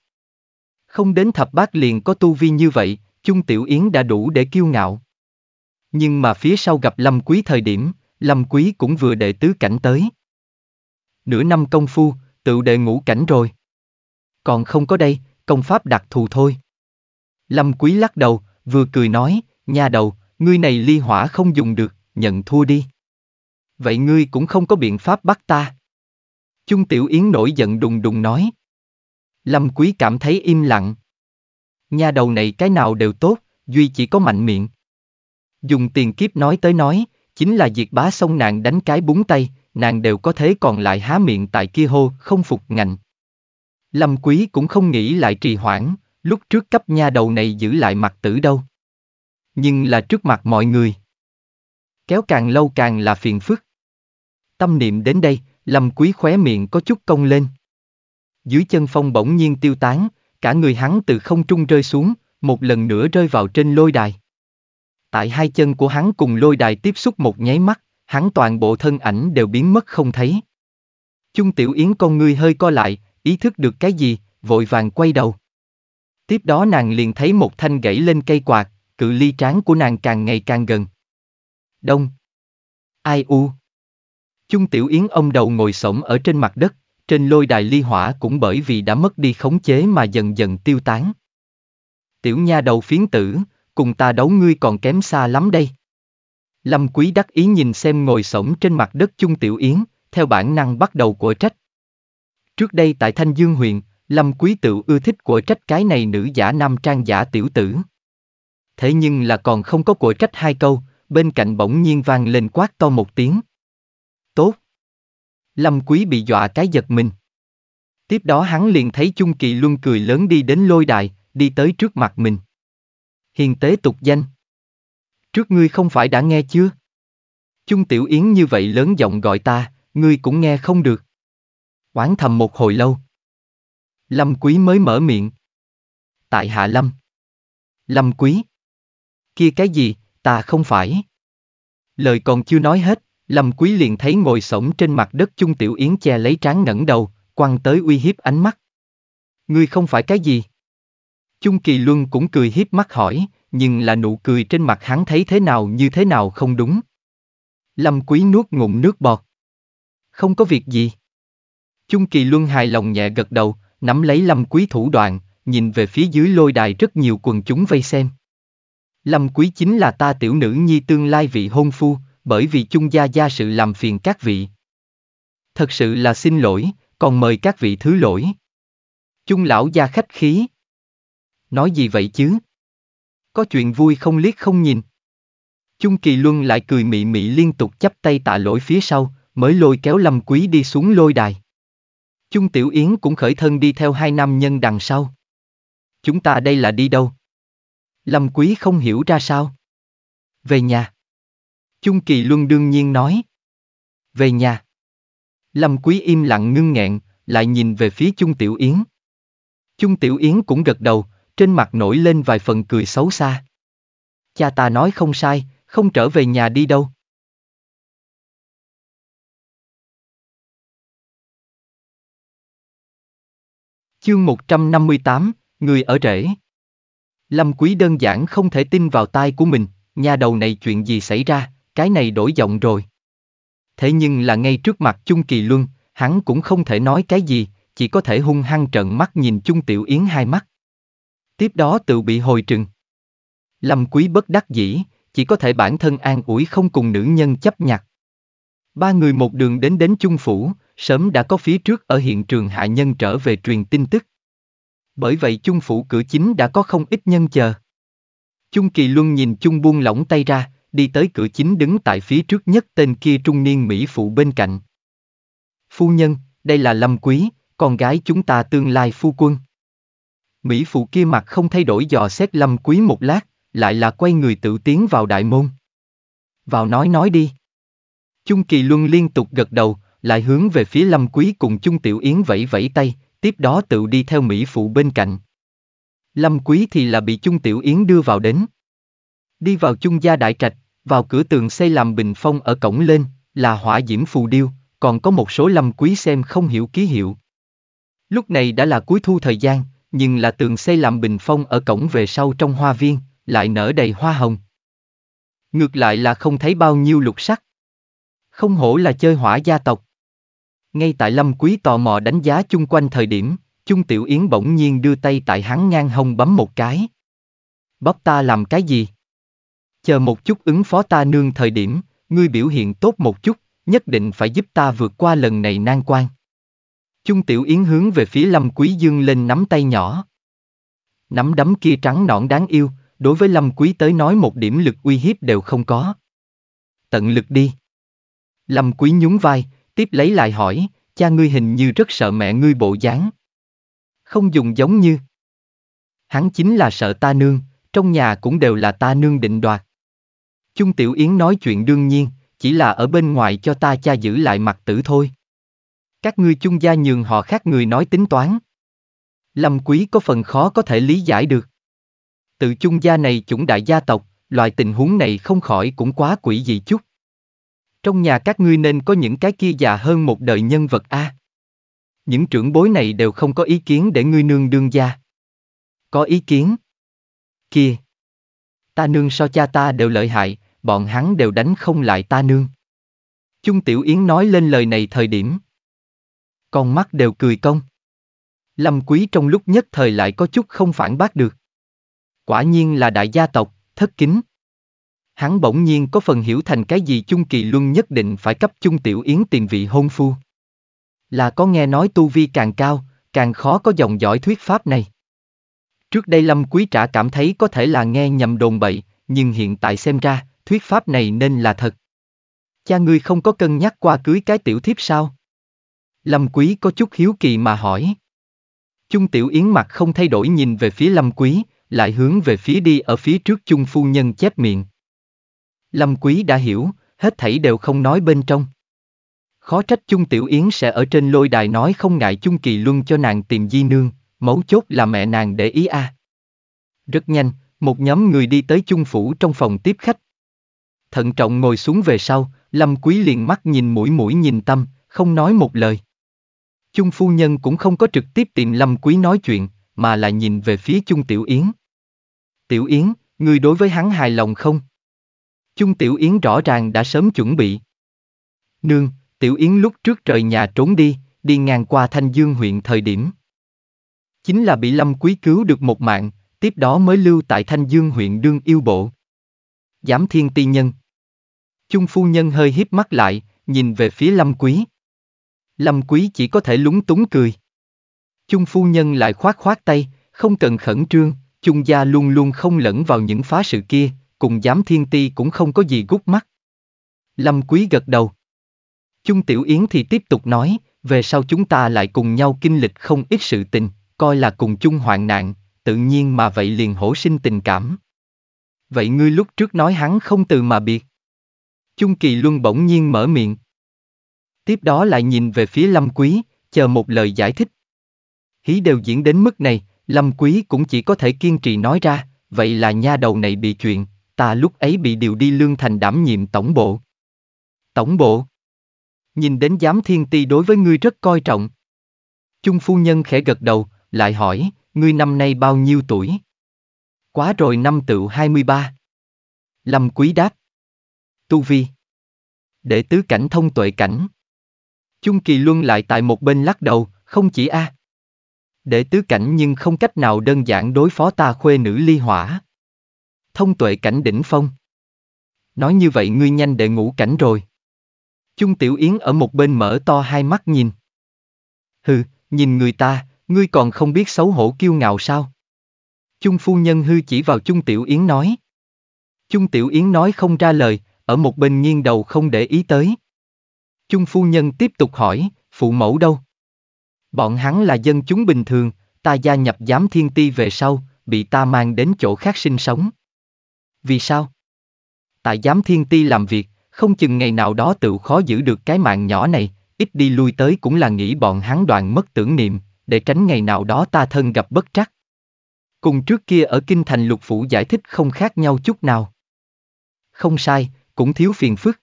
Không đến thập bát liền có tu vi như vậy, Chung Tiểu Yến đã đủ để kiêu ngạo. Nhưng mà phía sau gặp Lâm Quý thời điểm, Lâm Quý cũng vừa đệ tứ cảnh tới. Nửa năm công phu, tự đệ ngũ cảnh rồi. Còn không có đây, công pháp đặc thù thôi. Lâm Quý lắc đầu, vừa cười nói, nha đầu, ngươi này ly hỏa không dùng được, nhận thua đi. Vậy ngươi cũng không có biện pháp bắt ta. Chung Tiểu Yến nổi giận đùng đùng nói. Lâm Quý cảm thấy im lặng. nha đầu này cái nào đều tốt, duy chỉ có mạnh miệng. Dùng tiền kiếp nói tới nói, chính là diệt bá xong nàng đánh cái búng tay, nàng đều có thế còn lại há miệng tại kia hô, không phục ngạnh, Lâm Quý cũng không nghĩ lại trì hoãn, lúc trước cấp nha đầu này giữ lại mặt tử đâu. Nhưng là trước mặt mọi người. Kéo càng lâu càng là phiền phức. Tâm niệm đến đây, Lâm Quý khóe miệng có chút cong lên. Dưới chân phong bỗng nhiên tiêu tán, cả người hắn từ không trung rơi xuống, một lần nữa rơi vào trên lôi đài. Tại hai chân của hắn cùng lôi đài tiếp xúc một nháy mắt, hắn toàn bộ thân ảnh đều biến mất không thấy. Chung Tiểu Yến con ngươi hơi co lại, ý thức được cái gì, vội vàng quay đầu. Tiếp đó nàng liền thấy một thanh gãy lên cây quạt, cự ly trán của nàng càng ngày càng gần. Đông. Ai u. Chung Tiểu Yến ông đầu ngồi sổng ở trên mặt đất, trên lôi đài ly hỏa cũng bởi vì đã mất đi khống chế mà dần dần tiêu tán. Tiểu nha đầu phiến tử, cùng ta đấu ngươi còn kém xa lắm đây. Lâm Quý đắc ý nhìn xem ngồi sổng trên mặt đất Chung Tiểu Yến, theo bản năng bắt đầu của trách. Trước đây tại Thanh Dương huyện, Lâm Quý Tự ưa thích của trách cái này nữ giả nam trang giả tiểu tử. Thế nhưng là còn không có của trách hai câu, bên cạnh bỗng nhiên vang lên quát to một tiếng. Tốt! Lâm Quý bị dọa cái giật mình. Tiếp đó hắn liền thấy Chung Kỳ Luân cười lớn đi đến lôi đài, đi tới trước mặt mình. Hiền tế tục danh. Trước ngươi không phải đã nghe chưa? Chung Tiểu Yến như vậy lớn giọng gọi ta, ngươi cũng nghe không được. Oán thầm một hồi lâu. Lâm Quý mới mở miệng. Tại Hạ Lâm. Lâm Quý. Kia cái gì, ta không phải. Lời còn chưa nói hết, Lâm Quý liền thấy ngồi sổng trên mặt đất Chung Tiểu Yến che lấy trán ngẩng đầu, quăng tới uy hiếp ánh mắt. Ngươi không phải cái gì? Chung Kỳ Luân cũng cười hiếp mắt hỏi, nhưng là nụ cười trên mặt hắn thấy thế nào như thế nào không đúng. Lâm Quý nuốt ngụm nước bọt. Không có việc gì. Chung Kỳ Luân hài lòng nhẹ gật đầu, nắm lấy Lâm Quý thủ đoạn, nhìn về phía dưới lôi đài rất nhiều quần chúng vây xem. Lâm Quý chính là ta tiểu nữ nhi tương lai vị hôn phu, bởi vì chung gia gia sự làm phiền các vị. Thật sự là xin lỗi, còn mời các vị thứ lỗi. Chung lão gia khách khí. Nói gì vậy chứ? Có chuyện vui không liếc không nhìn. Chung Kỳ Luân lại cười mị mị liên tục chắp tay tạ lỗi phía sau, mới lôi kéo Lâm Quý đi xuống lôi đài. Chung Tiểu Yến cũng khởi thân đi theo hai nam nhân đằng sau. Chúng ta đây là đi đâu? Lâm Quý không hiểu ra sao. Về nhà. Chung Kỳ Luân đương nhiên nói. Về nhà. Lâm Quý im lặng ngưng nghẹn, lại nhìn về phía Chung Tiểu Yến. Chung Tiểu Yến cũng gật đầu, trên mặt nổi lên vài phần cười xấu xa. Cha ta nói không sai, không trở về nhà đi đâu. Chương 158, người ở rễ. Lâm Quý đơn giản không thể tin vào tai của mình, nhà đầu này chuyện gì xảy ra, cái này đổi giọng rồi. Thế nhưng là ngay trước mặt Chung Kỳ Luân, hắn cũng không thể nói cái gì, chỉ có thể hung hăng trợn mắt nhìn Chung Tiểu Yến hai mắt. Tiếp đó tự bị hồi trừng. Lâm Quý bất đắc dĩ, chỉ có thể bản thân an ủi không cùng nữ nhân chấp nhặt. Ba người một đường đến đến Chung Phủ, sớm đã có phía trước ở hiện trường hạ nhân trở về truyền tin tức. Bởi vậy chung phủ cửa chính đã có không ít nhân chờ. Chung Kỳ Luân nhìn chung buông lỏng tay ra, đi tới cửa chính đứng tại phía trước nhất tên kia trung niên Mỹ phụ bên cạnh. Phu nhân, đây là Lâm Quý, con gái chúng ta tương lai phu quân. Mỹ phụ kia mặt không thay đổi dò xét Lâm Quý một lát, lại là quay người tự tiến vào đại môn. Vào nói nói đi. Chung Kỳ Luân liên tục gật đầu, lại hướng về phía Lâm Quý cùng Chung Tiểu Yến vẫy vẫy tay, tiếp đó tự đi theo Mỹ Phụ bên cạnh. Lâm Quý thì là bị Chung Tiểu Yến đưa vào đến. Đi vào Chung Gia Đại Trạch, vào cửa tường xây làm bình phong ở cổng lên, là hỏa diễm phù điêu, còn có một số Lâm Quý xem không hiểu ký hiệu. Lúc này đã là cuối thu thời gian, nhưng là tường xây làm bình phong ở cổng về sau trong hoa viên, lại nở đầy hoa hồng. Ngược lại là không thấy bao nhiêu lục sắc. Không hổ là chơi hỏa gia tộc. Ngay tại Lâm Quý tò mò đánh giá chung quanh thời điểm, Chung Tiểu Yến bỗng nhiên đưa tay tại hắn ngang hông bấm một cái. Bắp ta làm cái gì? Chờ một chút ứng phó ta nương thời điểm, ngươi biểu hiện tốt một chút, nhất định phải giúp ta vượt qua lần này nan quan. Chung Tiểu Yến hướng về phía Lâm Quý Dương lên nắm tay nhỏ. Nắm đấm kia trắng nõn đáng yêu, đối với Lâm Quý tới nói một điểm lực uy hiếp đều không có. Tận lực đi. Lâm Quý nhún vai, tiếp lấy lại hỏi, cha ngươi hình như rất sợ mẹ ngươi bộ dáng. Không dùng giống như. Hắn chính là sợ ta nương, trong nhà cũng đều là ta nương định đoạt. Chung Tiểu Yến nói chuyện đương nhiên, chỉ là ở bên ngoài cho ta cha giữ lại mặt tử thôi. Các ngươi chung gia nhường họ khác người nói tính toán. Lâm Quý có phần khó có thể lý giải được. Tự chung gia này chủng đại gia tộc, loại tình huống này không khỏi cũng quá quỷ dị chút. Trong nhà các ngươi nên có những cái kia già hơn một đời nhân vật a. À? Những trưởng bối này đều không có ý kiến để ngươi nương đương gia. Có ý kiến. Kia. Ta nương so cha ta đều lợi hại, bọn hắn đều đánh không lại ta nương. Chung Tiểu Yến nói lên lời này thời điểm. Con mắt đều cười công. Lâm Quý trong lúc nhất thời lại có chút không phản bác được. Quả nhiên là đại gia tộc, thất kính. Hắn bỗng nhiên có phần hiểu thành cái gì chung kỳ luân nhất định phải cấp chung tiểu yến tìm vị hôn phu. Là có nghe nói tu vi càng cao, càng khó có dòng dõi thuyết pháp này. Trước đây Lâm Quý Trả cảm thấy có thể là nghe nhầm đồn bậy, nhưng hiện tại xem ra, thuyết pháp này nên là thật. Cha ngươi không có cân nhắc qua cưới cái tiểu thiếp sao? Lâm Quý có chút hiếu kỳ mà hỏi. Chung Tiểu Yến mặt không thay đổi nhìn về phía Lâm Quý, lại hướng về phía đi ở phía trước Chung Phu Nhân chép miệng. Lâm Quý đã hiểu, hết thảy đều không nói bên trong. Khó trách Chung Tiểu Yến sẽ ở trên lôi đài nói không ngại Chung Kỳ Luân cho nàng tìm di nương, mấu chốt là mẹ nàng để ý a. À. Rất nhanh, một nhóm người đi tới Chung Phủ trong phòng tiếp khách. Thận trọng ngồi xuống về sau, Lâm Quý liền mắt nhìn mũi mũi nhìn tâm, không nói một lời. Chung Phu Nhân cũng không có trực tiếp tìm Lâm Quý nói chuyện, mà là nhìn về phía Chung Tiểu Yến. Tiểu Yến, người đối với hắn hài lòng không? Chung Tiểu Yến rõ ràng đã sớm chuẩn bị. Nương, Tiểu Yến lúc trước rời nhà trốn đi, đi ngang qua Thanh Dương huyện thời điểm. Chính là bị Lâm Quý cứu được một mạng, tiếp đó mới lưu tại Thanh Dương huyện đương yêu bộ. Giám thiên ti nhân. Chung phu nhân hơi híp mắt lại, nhìn về phía Lâm Quý. Lâm Quý chỉ có thể lúng túng cười. Chung phu nhân lại khoát khoát tay, không cần khẩn trương, chung gia luôn luôn không lẫn vào những phá sự kia, cùng giám thiên ti cũng không có gì gút mắt. Lâm Quý gật đầu. Chung Tiểu Yến thì tiếp tục nói, về sau chúng ta lại cùng nhau kinh lịch không ít sự tình, coi là cùng chung hoạn nạn, tự nhiên mà vậy liền hổ sinh tình cảm. Vậy ngươi lúc trước nói hắn không từ mà biệt. Chung Kỳ Luân bỗng nhiên mở miệng. Tiếp đó lại nhìn về phía Lâm Quý, chờ một lời giải thích. Hí đều diễn đến mức này, Lâm Quý cũng chỉ có thể kiên trì nói ra, vậy là nha đầu này bị chuyện, Ta lúc ấy bị điều đi Lương Thành đảm nhiệm tổng bộ. Tổng bộ. Nhìn đến giám thiên ti đối với ngươi rất coi trọng. Chung phu nhân khẽ gật đầu, lại hỏi, ngươi năm nay bao nhiêu tuổi? Quá rồi năm tựu 23. Lâm quý đáp. Tu vi. Để tứ cảnh thông tuệ cảnh. Chung kỳ luân lại tại một bên lắc đầu, không chỉ a. À. Để tứ cảnh nhưng không cách nào đơn giản đối phó ta khuê nữ ly hỏa thông tuệ cảnh đỉnh phong. Nói như vậy ngươi nhanh để ngủ cảnh rồi. Chung Tiểu Yến ở một bên mở to hai mắt nhìn. Hừ, nhìn người ta, ngươi còn không biết xấu hổ kiêu ngạo sao? Chung phu nhân hư chỉ vào Chung Tiểu Yến nói. Chung Tiểu Yến nói không ra lời, ở một bên nghiêng đầu không để ý tới. Chung phu nhân tiếp tục hỏi, phụ mẫu đâu? Bọn hắn là dân chúng bình thường, ta gia nhập giám thiên ti về sau, bị ta mang đến chỗ khác sinh sống vì sao? Tại giám thiên ti làm việc, không chừng ngày nào đó tự khó giữ được cái mạng nhỏ này, ít đi lui tới cũng là nghĩ bọn hắn đoàn mất tưởng niệm, để tránh ngày nào đó ta thân gặp bất trắc. Cùng trước kia ở Kinh Thành Lục Phủ giải thích không khác nhau chút nào. Không sai, cũng thiếu phiền phức.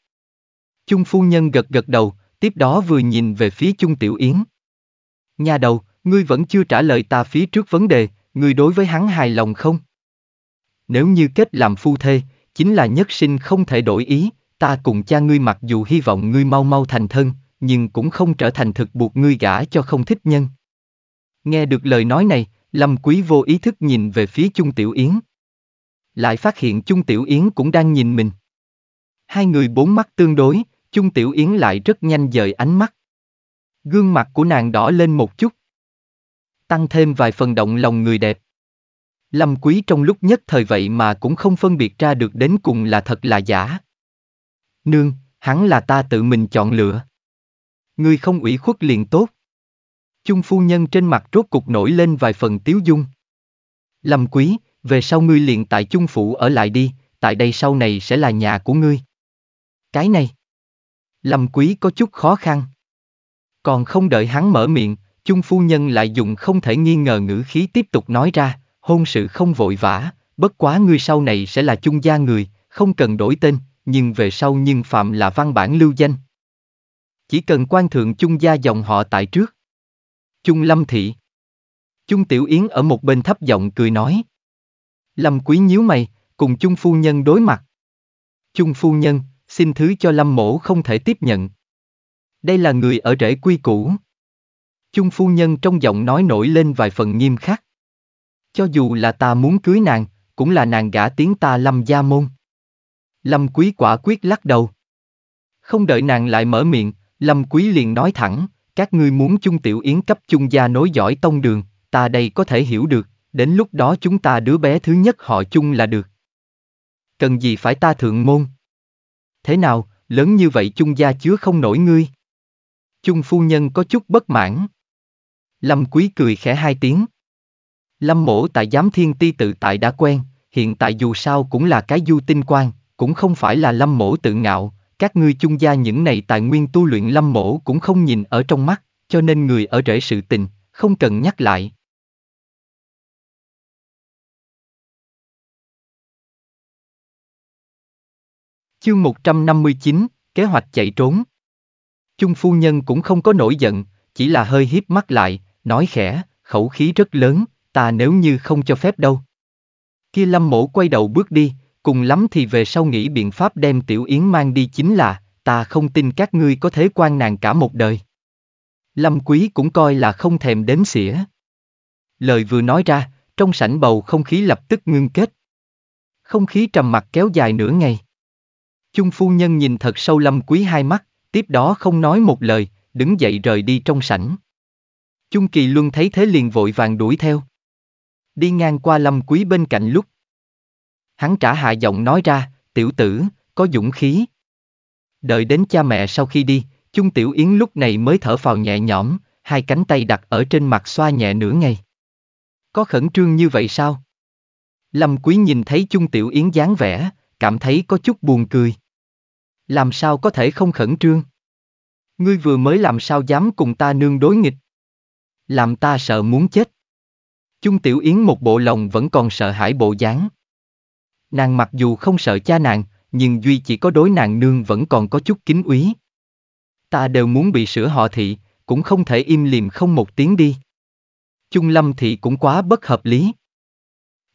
Chung phu nhân gật gật đầu, tiếp đó vừa nhìn về phía Chung Tiểu Yến. Nhà đầu, ngươi vẫn chưa trả lời ta phía trước vấn đề, ngươi đối với hắn hài lòng không? nếu như kết làm phu thê, chính là nhất sinh không thể đổi ý, ta cùng cha ngươi mặc dù hy vọng ngươi mau mau thành thân, nhưng cũng không trở thành thực buộc ngươi gả cho không thích nhân. Nghe được lời nói này, Lâm Quý vô ý thức nhìn về phía Chung Tiểu Yến. Lại phát hiện Chung Tiểu Yến cũng đang nhìn mình. Hai người bốn mắt tương đối, Chung Tiểu Yến lại rất nhanh dời ánh mắt. Gương mặt của nàng đỏ lên một chút. Tăng thêm vài phần động lòng người đẹp. Lâm Quý trong lúc nhất thời vậy mà cũng không phân biệt ra được đến cùng là thật là giả. Nương, hắn là ta tự mình chọn lựa. Ngươi không ủy khuất liền tốt. Chung phu nhân trên mặt rốt cục nổi lên vài phần tiếu dung. Lâm Quý, về sau ngươi liền tại chung phủ ở lại đi, tại đây sau này sẽ là nhà của ngươi. Cái này. Lâm Quý có chút khó khăn. Còn không đợi hắn mở miệng, chung phu nhân lại dùng không thể nghi ngờ ngữ khí tiếp tục nói ra, hôn sự không vội vã, bất quá ngươi sau này sẽ là chung gia người, không cần đổi tên, nhưng về sau nhưng phạm là văn bản lưu danh. Chỉ cần quan thượng chung gia dòng họ tại trước. Chung Lâm Thị Chung Tiểu Yến ở một bên thấp giọng cười nói. Lâm Quý nhíu mày, cùng Chung Phu Nhân đối mặt. Chung Phu Nhân, xin thứ cho Lâm Mổ không thể tiếp nhận. Đây là người ở rễ quy cũ. Chung Phu Nhân trong giọng nói nổi lên vài phần nghiêm khắc. Cho dù là ta muốn cưới nàng, cũng là nàng gả tiếng ta lâm gia môn. Lâm quý quả quyết lắc đầu. Không đợi nàng lại mở miệng, lâm quý liền nói thẳng, các ngươi muốn chung tiểu yến cấp chung gia nối giỏi tông đường, ta đây có thể hiểu được, đến lúc đó chúng ta đứa bé thứ nhất họ chung là được. Cần gì phải ta thượng môn? Thế nào, lớn như vậy chung gia chứa không nổi ngươi? Chung phu nhân có chút bất mãn. Lâm quý cười khẽ hai tiếng. Lâm mổ tại giám thiên ti tự tại đã quen, hiện tại dù sao cũng là cái du tinh quan, cũng không phải là lâm mổ tự ngạo, các ngươi chung gia những này tài nguyên tu luyện lâm mổ cũng không nhìn ở trong mắt, cho nên người ở rễ sự tình, không cần nhắc lại. Chương 159, kế hoạch chạy trốn. Chung phu nhân cũng không có nổi giận, chỉ là hơi hiếp mắt lại, nói khẽ, khẩu khí rất lớn, ta nếu như không cho phép đâu. Kia lâm mổ quay đầu bước đi, cùng lắm thì về sau nghĩ biện pháp đem tiểu yến mang đi chính là, ta không tin các ngươi có thế quan nàng cả một đời. Lâm quý cũng coi là không thèm đếm xỉa. Lời vừa nói ra, trong sảnh bầu không khí lập tức ngưng kết. Không khí trầm mặc kéo dài nửa ngày. Chung phu nhân nhìn thật sâu lâm quý hai mắt, tiếp đó không nói một lời, đứng dậy rời đi trong sảnh. Chung kỳ luân thấy thế liền vội vàng đuổi theo đi ngang qua lâm quý bên cạnh lúc. Hắn trả hạ giọng nói ra, tiểu tử, có dũng khí. Đợi đến cha mẹ sau khi đi, chung tiểu yến lúc này mới thở phào nhẹ nhõm, hai cánh tay đặt ở trên mặt xoa nhẹ nửa ngày. Có khẩn trương như vậy sao? Lâm quý nhìn thấy chung tiểu yến dáng vẻ, cảm thấy có chút buồn cười. Làm sao có thể không khẩn trương? Ngươi vừa mới làm sao dám cùng ta nương đối nghịch? Làm ta sợ muốn chết. Chung Tiểu Yến một bộ lòng vẫn còn sợ hãi bộ dáng. Nàng mặc dù không sợ cha nàng, nhưng Duy chỉ có đối nàng nương vẫn còn có chút kính úy. Ta đều muốn bị sửa họ thị, cũng không thể im lìm không một tiếng đi. Chung Lâm thị cũng quá bất hợp lý.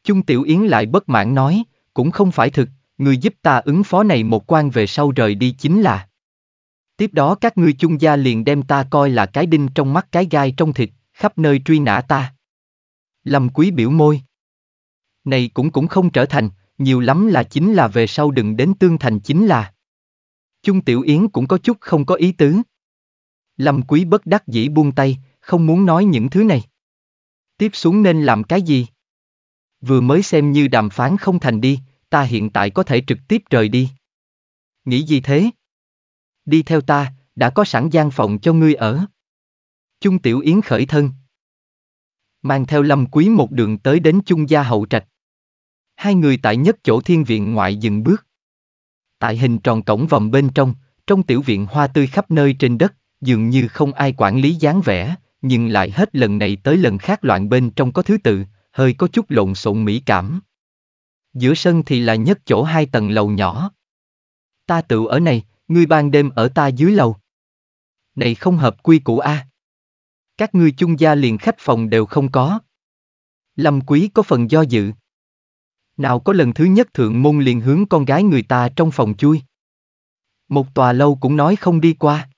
Chung Tiểu Yến lại bất mãn nói, cũng không phải thực, người giúp ta ứng phó này một quan về sau rời đi chính là. Tiếp đó các ngươi chung gia liền đem ta coi là cái đinh trong mắt cái gai trong thịt, khắp nơi truy nã ta. Lâm Quý biểu môi. Này cũng cũng không trở thành, nhiều lắm là chính là về sau đừng đến tương thành chính là. Chung Tiểu Yến cũng có chút không có ý tứ. Lâm Quý bất đắc dĩ buông tay, không muốn nói những thứ này. Tiếp xuống nên làm cái gì? Vừa mới xem như đàm phán không thành đi, ta hiện tại có thể trực tiếp rời đi. Nghĩ gì thế? Đi theo ta, đã có sẵn gian phòng cho ngươi ở. Chung Tiểu Yến khởi thân, mang theo lâm quý một đường tới đến chung gia hậu trạch. Hai người tại nhất chỗ thiên viện ngoại dừng bước. Tại hình tròn cổng vòng bên trong, trong tiểu viện hoa tươi khắp nơi trên đất, dường như không ai quản lý dáng vẻ, nhưng lại hết lần này tới lần khác loạn bên trong có thứ tự, hơi có chút lộn xộn mỹ cảm. Giữa sân thì là nhất chỗ hai tầng lầu nhỏ. Ta tự ở này, ngươi ban đêm ở ta dưới lầu. Này không hợp quy củ a. À? Các ngươi chung gia liền khách phòng đều không có. Lâm Quý có phần do dự. Nào có lần thứ nhất thượng môn liền hướng con gái người ta trong phòng chui. Một tòa lâu cũng nói không đi qua.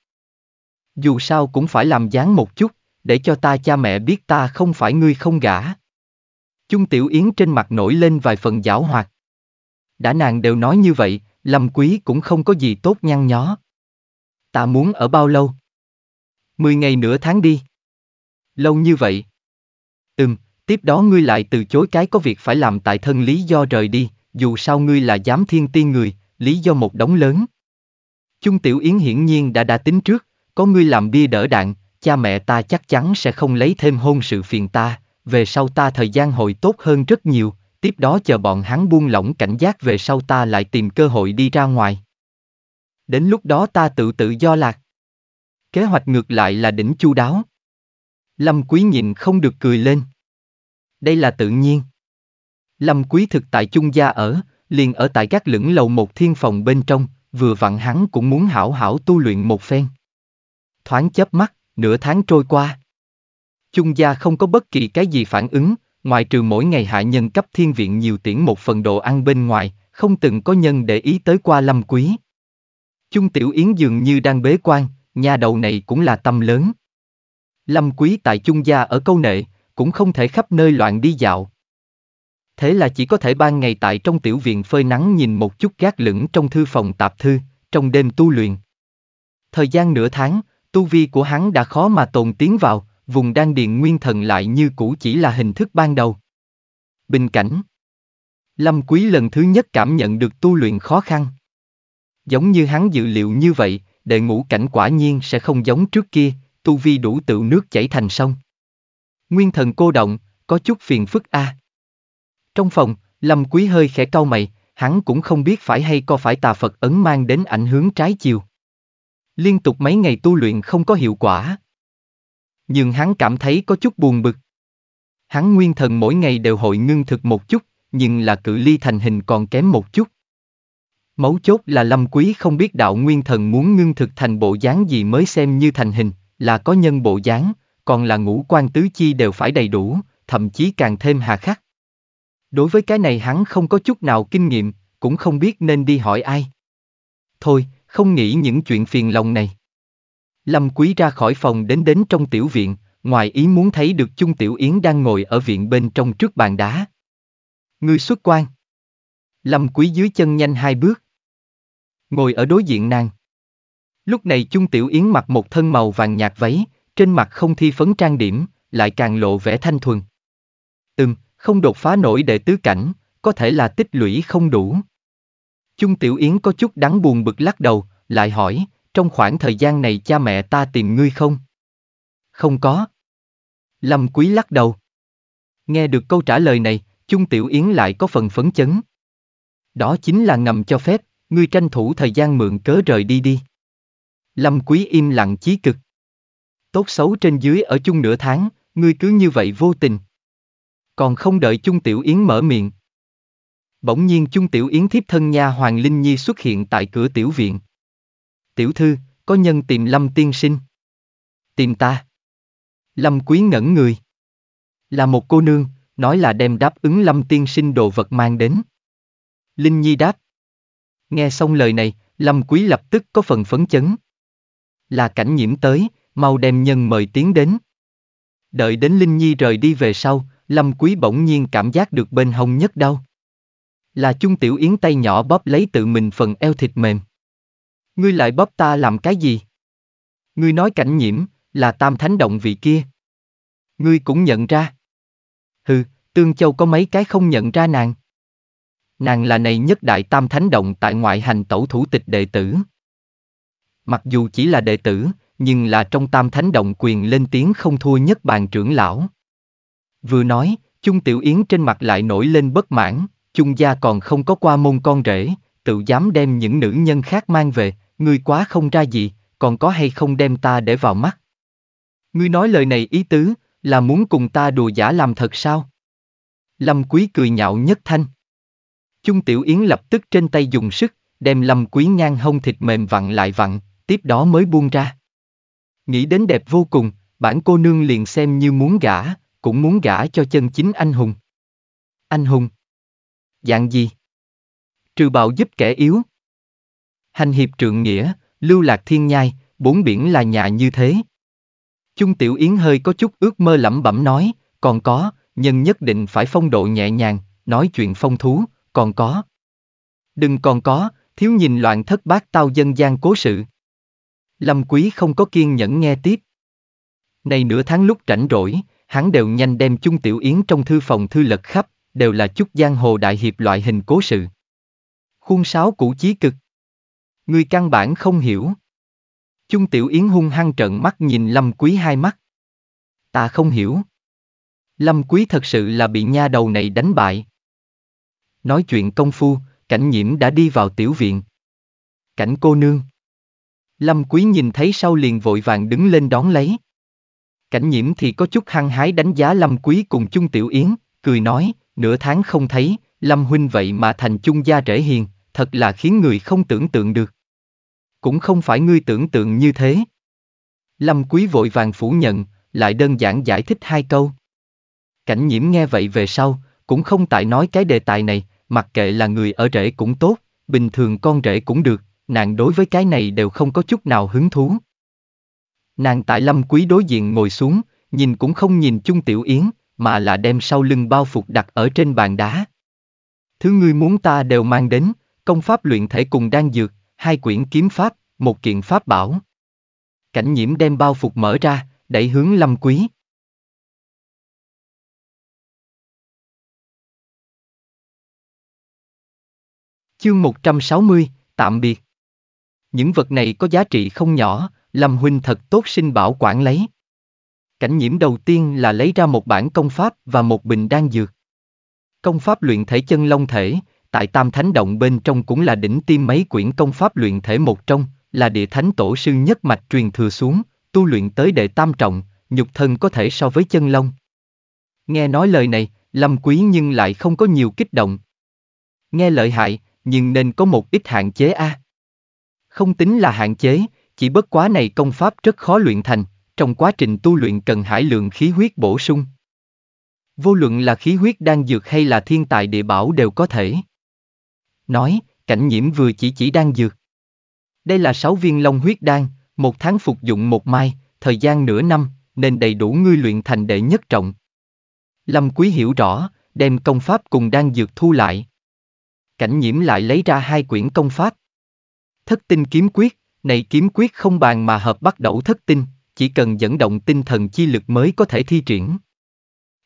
Dù sao cũng phải làm dáng một chút, để cho ta cha mẹ biết ta không phải ngươi không gả. Chung Tiểu Yến trên mặt nổi lên vài phần giảo hoạt. Đã nàng đều nói như vậy, Lâm Quý cũng không có gì tốt nhăn nhó. Ta muốn ở bao lâu? Mười ngày nửa tháng đi lâu như vậy. Ừm, tiếp đó ngươi lại từ chối cái có việc phải làm tại thân lý do rời đi, dù sao ngươi là giám thiên tiên người, lý do một đống lớn. Chung Tiểu Yến hiển nhiên đã đã tính trước, có ngươi làm bia đỡ đạn, cha mẹ ta chắc chắn sẽ không lấy thêm hôn sự phiền ta, về sau ta thời gian hội tốt hơn rất nhiều, tiếp đó chờ bọn hắn buông lỏng cảnh giác về sau ta lại tìm cơ hội đi ra ngoài. Đến lúc đó ta tự tự do lạc. Kế hoạch ngược lại là đỉnh chu đáo. Lâm Quý nhịn không được cười lên. Đây là tự nhiên. Lâm Quý thực tại chung gia ở, liền ở tại các lửng lầu một thiên phòng bên trong, vừa vặn hắn cũng muốn hảo hảo tu luyện một phen. Thoáng chớp mắt, nửa tháng trôi qua. Chung gia không có bất kỳ cái gì phản ứng, ngoài trừ mỗi ngày hạ nhân cấp thiên viện nhiều tiễn một phần đồ ăn bên ngoài, không từng có nhân để ý tới qua lâm quý. Chung tiểu yến dường như đang bế quan, nhà đầu này cũng là tâm lớn. Lâm Quý tại chung gia ở câu nệ, cũng không thể khắp nơi loạn đi dạo. Thế là chỉ có thể ban ngày tại trong tiểu viện phơi nắng nhìn một chút gác lửng trong thư phòng tạp thư, trong đêm tu luyện. Thời gian nửa tháng, tu vi của hắn đã khó mà tồn tiến vào, vùng đan điền nguyên thần lại như cũ chỉ là hình thức ban đầu. Bình cảnh Lâm Quý lần thứ nhất cảm nhận được tu luyện khó khăn. Giống như hắn dự liệu như vậy, đệ ngũ cảnh quả nhiên sẽ không giống trước kia, tu vi đủ tự nước chảy thành sông. Nguyên thần cô động, có chút phiền phức a. À. Trong phòng, Lâm Quý hơi khẽ cau mày, hắn cũng không biết phải hay có phải tà Phật ấn mang đến ảnh hướng trái chiều. Liên tục mấy ngày tu luyện không có hiệu quả. Nhưng hắn cảm thấy có chút buồn bực. Hắn nguyên thần mỗi ngày đều hội ngưng thực một chút, nhưng là cự ly thành hình còn kém một chút. Mấu chốt là Lâm Quý không biết đạo nguyên thần muốn ngưng thực thành bộ dáng gì mới xem như thành hình là có nhân bộ dáng, còn là ngũ quan tứ chi đều phải đầy đủ, thậm chí càng thêm hà khắc. Đối với cái này hắn không có chút nào kinh nghiệm, cũng không biết nên đi hỏi ai. Thôi, không nghĩ những chuyện phiền lòng này. Lâm Quý ra khỏi phòng đến đến trong tiểu viện, ngoài ý muốn thấy được Chung Tiểu Yến đang ngồi ở viện bên trong trước bàn đá. Ngươi xuất quan. Lâm Quý dưới chân nhanh hai bước. Ngồi ở đối diện nàng. Lúc này Chung Tiểu Yến mặc một thân màu vàng nhạt váy, trên mặt không thi phấn trang điểm, lại càng lộ vẻ thanh thuần. Ừm, không đột phá nổi đệ tứ cảnh, có thể là tích lũy không đủ. Chung Tiểu Yến có chút đắng buồn bực lắc đầu, lại hỏi, trong khoảng thời gian này cha mẹ ta tìm ngươi không? Không có. Lâm Quý lắc đầu. Nghe được câu trả lời này, Chung Tiểu Yến lại có phần phấn chấn. Đó chính là ngầm cho phép, ngươi tranh thủ thời gian mượn cớ rời đi đi. Lâm Quý im lặng chí cực. Tốt xấu trên dưới ở chung nửa tháng, ngươi cứ như vậy vô tình. Còn không đợi Chung Tiểu Yến mở miệng. Bỗng nhiên Chung Tiểu Yến thiếp thân nha Hoàng Linh Nhi xuất hiện tại cửa tiểu viện. Tiểu thư, có nhân tìm Lâm tiên sinh. Tìm ta. Lâm Quý ngẩn người. Là một cô nương, nói là đem đáp ứng Lâm tiên sinh đồ vật mang đến. Linh Nhi đáp. Nghe xong lời này, Lâm Quý lập tức có phần phấn chấn là cảnh nhiễm tới, mau đem nhân mời tiến đến. Đợi đến Linh Nhi rời đi về sau, Lâm Quý bỗng nhiên cảm giác được bên hông nhất đau. Là Chung Tiểu Yến tay nhỏ bóp lấy tự mình phần eo thịt mềm. Ngươi lại bóp ta làm cái gì? Ngươi nói cảnh nhiễm, là tam thánh động vị kia. Ngươi cũng nhận ra. Hừ, Tương Châu có mấy cái không nhận ra nàng. Nàng là này nhất đại tam thánh động tại ngoại hành tẩu thủ tịch đệ tử mặc dù chỉ là đệ tử, nhưng là trong tam thánh động quyền lên tiếng không thua nhất bàn trưởng lão. Vừa nói, Chung Tiểu Yến trên mặt lại nổi lên bất mãn, Chung gia còn không có qua môn con rể, tự dám đem những nữ nhân khác mang về, ngươi quá không ra gì, còn có hay không đem ta để vào mắt. Ngươi nói lời này ý tứ, là muốn cùng ta đùa giả làm thật sao? Lâm Quý cười nhạo nhất thanh. Chung Tiểu Yến lập tức trên tay dùng sức, đem Lâm Quý ngang hông thịt mềm vặn lại vặn, tiếp đó mới buông ra. Nghĩ đến đẹp vô cùng, bản cô nương liền xem như muốn gả, cũng muốn gả cho chân chính anh hùng. Anh hùng? Dạng gì? Trừ bạo giúp kẻ yếu. Hành hiệp trượng nghĩa, lưu lạc thiên nhai, bốn biển là nhà như thế. Chung Tiểu Yến hơi có chút ước mơ lẩm bẩm nói, còn có, nhân nhất định phải phong độ nhẹ nhàng, nói chuyện phong thú, còn có. Đừng còn có, thiếu nhìn loạn thất bát tao dân gian cố sự. Lâm Quý không có kiên nhẫn nghe tiếp. Này nửa tháng lúc rảnh rỗi, hắn đều nhanh đem chung tiểu yến trong thư phòng thư lật khắp, đều là chút giang hồ đại hiệp loại hình cố sự. Khuôn sáo cũ chí cực. Người căn bản không hiểu. Chung tiểu yến hung hăng trợn mắt nhìn Lâm Quý hai mắt. Ta không hiểu. Lâm Quý thật sự là bị nha đầu này đánh bại. Nói chuyện công phu, cảnh nhiễm đã đi vào tiểu viện. Cảnh cô nương. Lâm Quý nhìn thấy sau liền vội vàng đứng lên đón lấy. Cảnh nhiễm thì có chút hăng hái đánh giá Lâm Quý cùng Chung Tiểu Yến, cười nói, nửa tháng không thấy, Lâm Huynh vậy mà thành chung gia rễ hiền, thật là khiến người không tưởng tượng được. Cũng không phải ngươi tưởng tượng như thế. Lâm Quý vội vàng phủ nhận, lại đơn giản giải thích hai câu. Cảnh nhiễm nghe vậy về sau, cũng không tại nói cái đề tài này, mặc kệ là người ở rễ cũng tốt, bình thường con rễ cũng được, nàng đối với cái này đều không có chút nào hứng thú. Nàng tại lâm quý đối diện ngồi xuống, nhìn cũng không nhìn chung tiểu yến, mà là đem sau lưng bao phục đặt ở trên bàn đá. Thứ ngươi muốn ta đều mang đến, công pháp luyện thể cùng đan dược, hai quyển kiếm pháp, một kiện pháp bảo. Cảnh nhiễm đem bao phục mở ra, đẩy hướng lâm quý. Chương 160, tạm biệt. Những vật này có giá trị không nhỏ, Lâm Huynh thật tốt sinh bảo quản lấy. Cảnh nhiễm đầu tiên là lấy ra một bản công pháp và một bình đan dược. Công pháp luyện thể chân long thể, tại Tam Thánh Động bên trong cũng là đỉnh tim mấy quyển công pháp luyện thể một trong, là địa thánh tổ sư nhất mạch truyền thừa xuống, tu luyện tới đệ tam trọng, nhục thân có thể so với chân long. Nghe nói lời này, Lâm Quý nhưng lại không có nhiều kích động. Nghe lợi hại, nhưng nên có một ít hạn chế a. À không tính là hạn chế, chỉ bất quá này công pháp rất khó luyện thành, trong quá trình tu luyện cần hải lượng khí huyết bổ sung. Vô luận là khí huyết đang dược hay là thiên tài địa bảo đều có thể. Nói, cảnh nhiễm vừa chỉ chỉ đang dược. Đây là 6 viên long huyết đan, một tháng phục dụng một mai, thời gian nửa năm, nên đầy đủ ngươi luyện thành đệ nhất trọng. Lâm Quý hiểu rõ, đem công pháp cùng đang dược thu lại. Cảnh nhiễm lại lấy ra hai quyển công pháp, Thất tinh kiếm quyết, này kiếm quyết không bàn mà hợp bắt đầu thất tinh, chỉ cần dẫn động tinh thần chi lực mới có thể thi triển.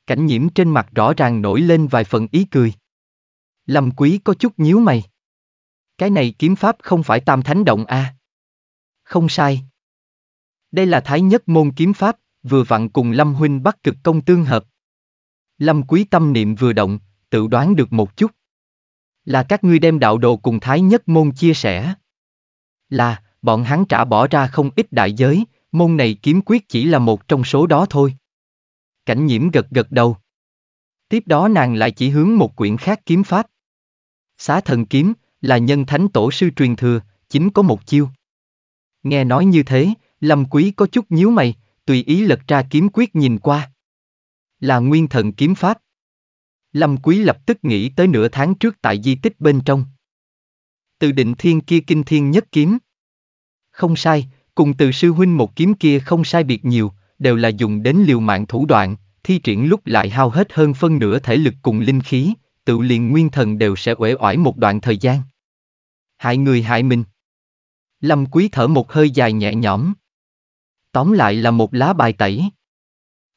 Cảnh nhiễm trên mặt rõ ràng nổi lên vài phần ý cười. Lâm quý có chút nhíu mày. Cái này kiếm pháp không phải tam thánh động a à? Không sai. Đây là thái nhất môn kiếm pháp, vừa vặn cùng Lâm huynh bắt cực công tương hợp. Lâm quý tâm niệm vừa động, tự đoán được một chút. Là các ngươi đem đạo đồ cùng thái nhất môn chia sẻ là, bọn hắn trả bỏ ra không ít đại giới, môn này kiếm quyết chỉ là một trong số đó thôi. Cảnh nhiễm gật gật đầu. Tiếp đó nàng lại chỉ hướng một quyển khác kiếm pháp. Xá thần kiếm, là nhân thánh tổ sư truyền thừa, chính có một chiêu. Nghe nói như thế, Lâm Quý có chút nhíu mày, tùy ý lật ra kiếm quyết nhìn qua. Là nguyên thần kiếm pháp. Lâm Quý lập tức nghĩ tới nửa tháng trước tại di tích bên trong. Từ định thiên kia kinh thiên nhất kiếm, không sai, cùng từ sư huynh một kiếm kia không sai biệt nhiều, đều là dùng đến liều mạng thủ đoạn, thi triển lúc lại hao hết hơn phân nửa thể lực cùng linh khí, tự liền nguyên thần đều sẽ uể oải một đoạn thời gian. Hại người hại mình. Lâm Quý thở một hơi dài nhẹ nhõm. Tóm lại là một lá bài tẩy.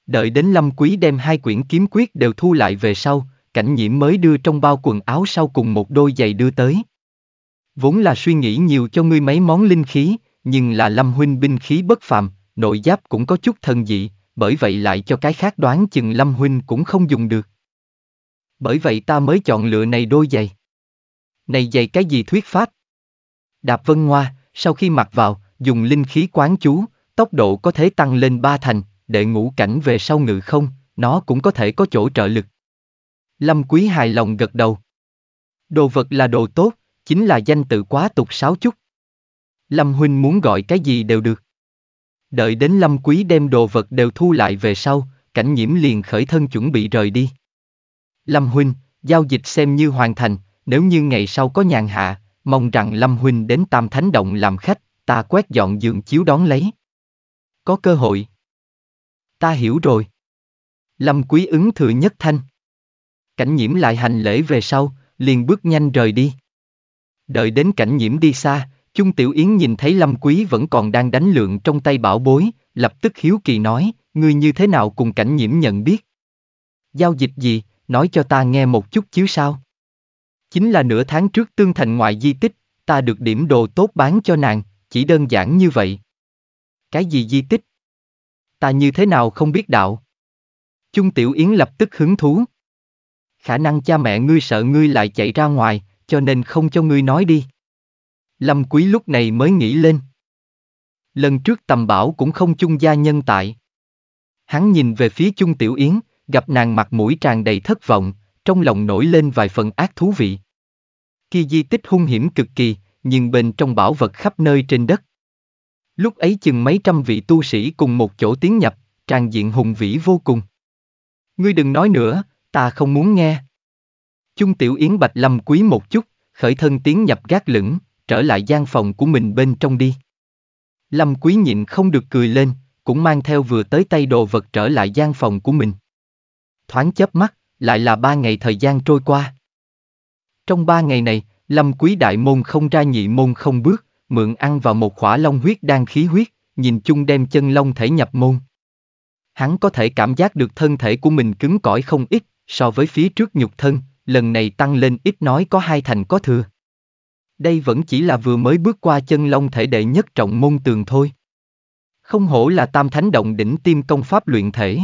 Đợi đến Lâm Quý đem hai quyển kiếm quyết đều thu lại về sau, cảnh nhiễm mới đưa trong bao quần áo sau cùng một đôi giày đưa tới. Vốn là suy nghĩ nhiều cho ngươi mấy món linh khí, nhưng là Lâm Huynh binh khí bất phàm, nội giáp cũng có chút thần dị, bởi vậy lại cho cái khác đoán chừng Lâm Huynh cũng không dùng được. Bởi vậy ta mới chọn lựa này đôi giày. Này giày cái gì thuyết pháp? Đạp vân hoa sau khi mặc vào, dùng linh khí quán chú, tốc độ có thể tăng lên ba thành, đệ ngũ cảnh về sau ngự không, nó cũng có thể có chỗ trợ lực. Lâm Quý hài lòng gật đầu. Đồ vật là đồ tốt, chính là danh tự quá tục sáo chút. Lâm Huynh muốn gọi cái gì đều được. Đợi đến Lâm Quý đem đồ vật đều thu lại về sau, cảnh nhiễm liền khởi thân chuẩn bị rời đi. Lâm Huynh, giao dịch xem như hoàn thành, nếu như ngày sau có nhàn hạ, mong rằng Lâm Huynh đến Tam Thánh Động làm khách, ta quét dọn giường chiếu đón lấy. Có cơ hội. Ta hiểu rồi. Lâm Quý ứng thừa nhất thanh. Cảnh nhiễm lại hành lễ về sau, liền bước nhanh rời đi. Đợi đến cảnh nhiễm đi xa, Chung Tiểu Yến nhìn thấy Lâm Quý vẫn còn đang đánh lượng trong tay bảo bối, lập tức hiếu kỳ nói, ngươi như thế nào cùng cảnh nhiễm nhận biết? Giao dịch gì, nói cho ta nghe một chút chứ sao? Chính là nửa tháng trước tương thành ngoại di tích, ta được điểm đồ tốt bán cho nàng, chỉ đơn giản như vậy. Cái gì di tích? Ta như thế nào không biết đạo? Chung Tiểu Yến lập tức hứng thú. Khả năng cha mẹ ngươi sợ ngươi lại chạy ra ngoài, cho nên không cho ngươi nói đi. Lâm Quý lúc này mới nghĩ lên. Lần trước tầm bảo cũng không chung gia nhân tại. Hắn nhìn về phía chung tiểu yến, gặp nàng mặt mũi tràn đầy thất vọng, trong lòng nổi lên vài phần ác thú vị. Kỳ di tích hung hiểm cực kỳ, nhưng bên trong bảo vật khắp nơi trên đất. Lúc ấy chừng mấy trăm vị tu sĩ cùng một chỗ tiến nhập, tràn diện hùng vĩ vô cùng. Ngươi đừng nói nữa, ta không muốn nghe. Chung tiểu yến bạch lâm quý một chút, khởi thân tiến nhập gác lửng trở lại gian phòng của mình bên trong đi. Lâm Quý nhịn không được cười lên, cũng mang theo vừa tới tay đồ vật trở lại gian phòng của mình. Thoáng chớp mắt, lại là ba ngày thời gian trôi qua. Trong ba ngày này, Lâm Quý đại môn không ra nhị môn không bước, mượn ăn vào một khỏa long huyết đang khí huyết, nhìn chung đem chân long thể nhập môn. Hắn có thể cảm giác được thân thể của mình cứng cỏi không ít, so với phía trước nhục thân, lần này tăng lên ít nói có hai thành có thừa. Đây vẫn chỉ là vừa mới bước qua chân long thể đệ nhất trọng môn tường thôi. Không hổ là tam thánh động đỉnh tim công pháp luyện thể.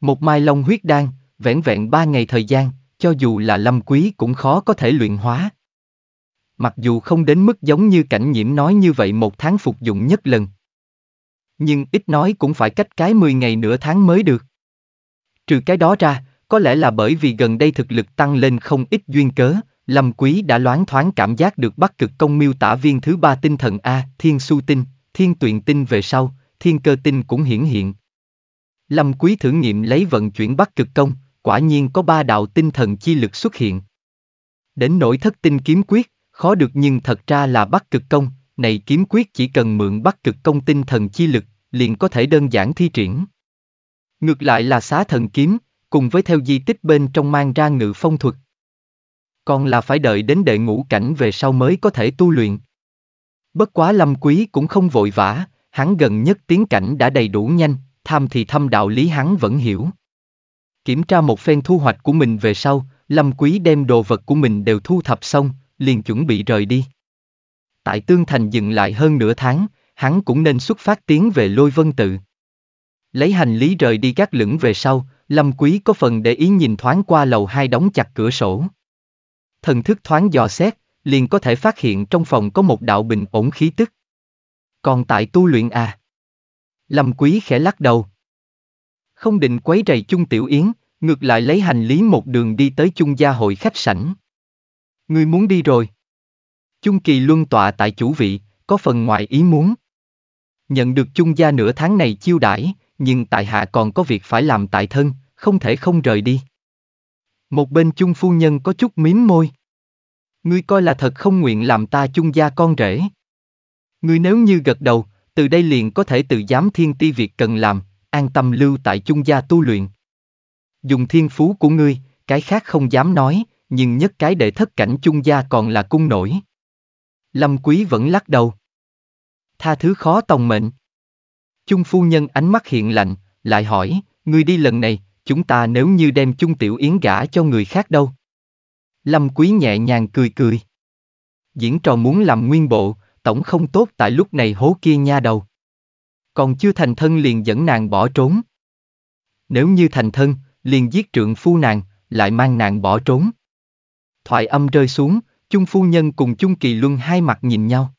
Một mai long huyết đan, vẻn vẹn ba ngày thời gian, cho dù là lâm quý cũng khó có thể luyện hóa. Mặc dù không đến mức giống như cảnh nhiễm nói như vậy một tháng phục dụng nhất lần. Nhưng ít nói cũng phải cách cái 10 ngày nửa tháng mới được. Trừ cái đó ra, có lẽ là bởi vì gần đây thực lực tăng lên không ít duyên cớ, Lâm Quý đã loáng thoáng cảm giác được bắc cực công miêu tả viên thứ ba tinh thần A, thiên su tinh, thiên tuyền tinh về sau, thiên cơ tinh cũng hiển hiện. Lâm Quý thử nghiệm lấy vận chuyển bắc cực công, quả nhiên có ba đạo tinh thần chi lực xuất hiện. Đến nỗi thất tinh kiếm quyết, khó được nhưng thật ra là bắc cực công, này kiếm quyết chỉ cần mượn bắc cực công tinh thần chi lực, liền có thể đơn giản thi triển. Ngược lại là xá thần kiếm, cùng với theo di tích bên trong mang ra ngự phong thuật, còn là phải đợi đến đệ ngũ cảnh về sau mới có thể tu luyện. Bất quá Lâm Quý cũng không vội vã, hắn gần nhất tiến cảnh đã đầy đủ nhanh, tham thì thâm đạo lý hắn vẫn hiểu. Kiểm tra một phen thu hoạch của mình về sau, Lâm Quý đem đồ vật của mình đều thu thập xong, liền chuẩn bị rời đi. Tại Tương Thành dừng lại hơn nửa tháng, hắn cũng nên xuất phát tiến về Lôi Vân Tự. Lấy hành lý rời đi các lửng về sau, Lâm Quý có phần để ý nhìn thoáng qua lầu hai đóng chặt cửa sổ thần thức thoáng dò xét, liền có thể phát hiện trong phòng có một đạo bình ổn khí tức. Còn tại tu luyện à? Lâm Quý khẽ lắc đầu. Không định quấy rầy chung tiểu yến, ngược lại lấy hành lý một đường đi tới chung gia hội khách sảnh. người muốn đi rồi. Chung kỳ luân tọa tại chủ vị, có phần ngoại ý muốn. Nhận được chung gia nửa tháng này chiêu đãi, nhưng tại hạ còn có việc phải làm tại thân, không thể không rời đi. Một bên chung phu nhân có chút mím môi. Ngươi coi là thật không nguyện làm ta chung gia con rể. Ngươi nếu như gật đầu, từ đây liền có thể tự giám thiên ti việc cần làm, an tâm lưu tại chung gia tu luyện. Dùng thiên phú của ngươi, cái khác không dám nói, nhưng nhất cái để thất cảnh chung gia còn là cung nổi. Lâm quý vẫn lắc đầu. Tha thứ khó tòng mệnh. Chung phu nhân ánh mắt hiện lạnh, lại hỏi, ngươi đi lần này, chúng ta nếu như đem chung tiểu yến gả cho người khác đâu. Lâm Quý nhẹ nhàng cười cười. Diễn trò muốn làm nguyên bộ, tổng không tốt tại lúc này hố kia nha đầu. Còn chưa thành thân liền dẫn nàng bỏ trốn. Nếu như thành thân, liền giết trượng phu nàng, lại mang nàng bỏ trốn. Thoại âm rơi xuống, chung phu nhân cùng chung kỳ luân hai mặt nhìn nhau.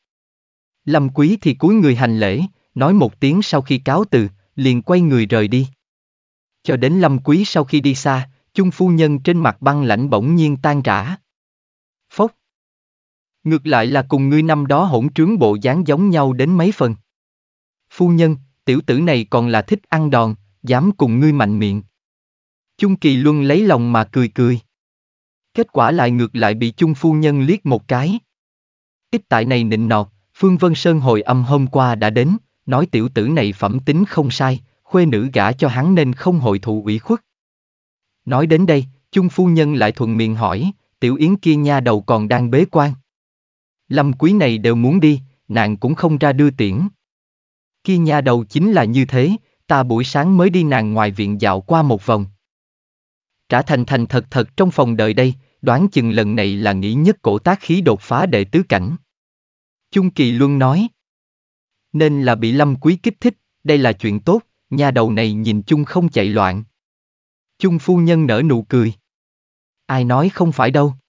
Lâm quý thì cúi người hành lễ, nói một tiếng sau khi cáo từ, liền quay người rời đi. Cho đến Lâm Quý sau khi đi xa, chung phu nhân trên mặt băng lãnh bỗng nhiên tan rã. Phốc. Ngược lại là cùng ngươi năm đó hỗn trướng bộ dáng giống nhau đến mấy phần. Phu nhân, tiểu tử này còn là thích ăn đòn, dám cùng ngươi mạnh miệng. Chung kỳ luân lấy lòng mà cười cười. Kết quả lại ngược lại bị chung phu nhân liếc một cái. Ít tại này nịnh nọt, Phương Vân Sơn hồi âm hôm qua đã đến, nói tiểu tử này phẩm tính không sai, khuê nữ gả cho hắn nên không hội thụ ủy khuất. Nói đến đây, chung phu nhân lại thuận miệng hỏi, tiểu yến kia nha đầu còn đang bế quan. Lâm quý này đều muốn đi, nàng cũng không ra đưa tiễn. Kia nha đầu chính là như thế, ta buổi sáng mới đi nàng ngoài viện dạo qua một vòng. Trả thành thành thật thật trong phòng đợi đây, đoán chừng lần này là nghĩ nhất cổ tác khí đột phá đệ tứ cảnh. Chung kỳ luôn nói. Nên là bị lâm quý kích thích, đây là chuyện tốt nhà đầu này nhìn chung không chạy loạn. Chung phu nhân nở nụ cười. Ai nói không phải đâu.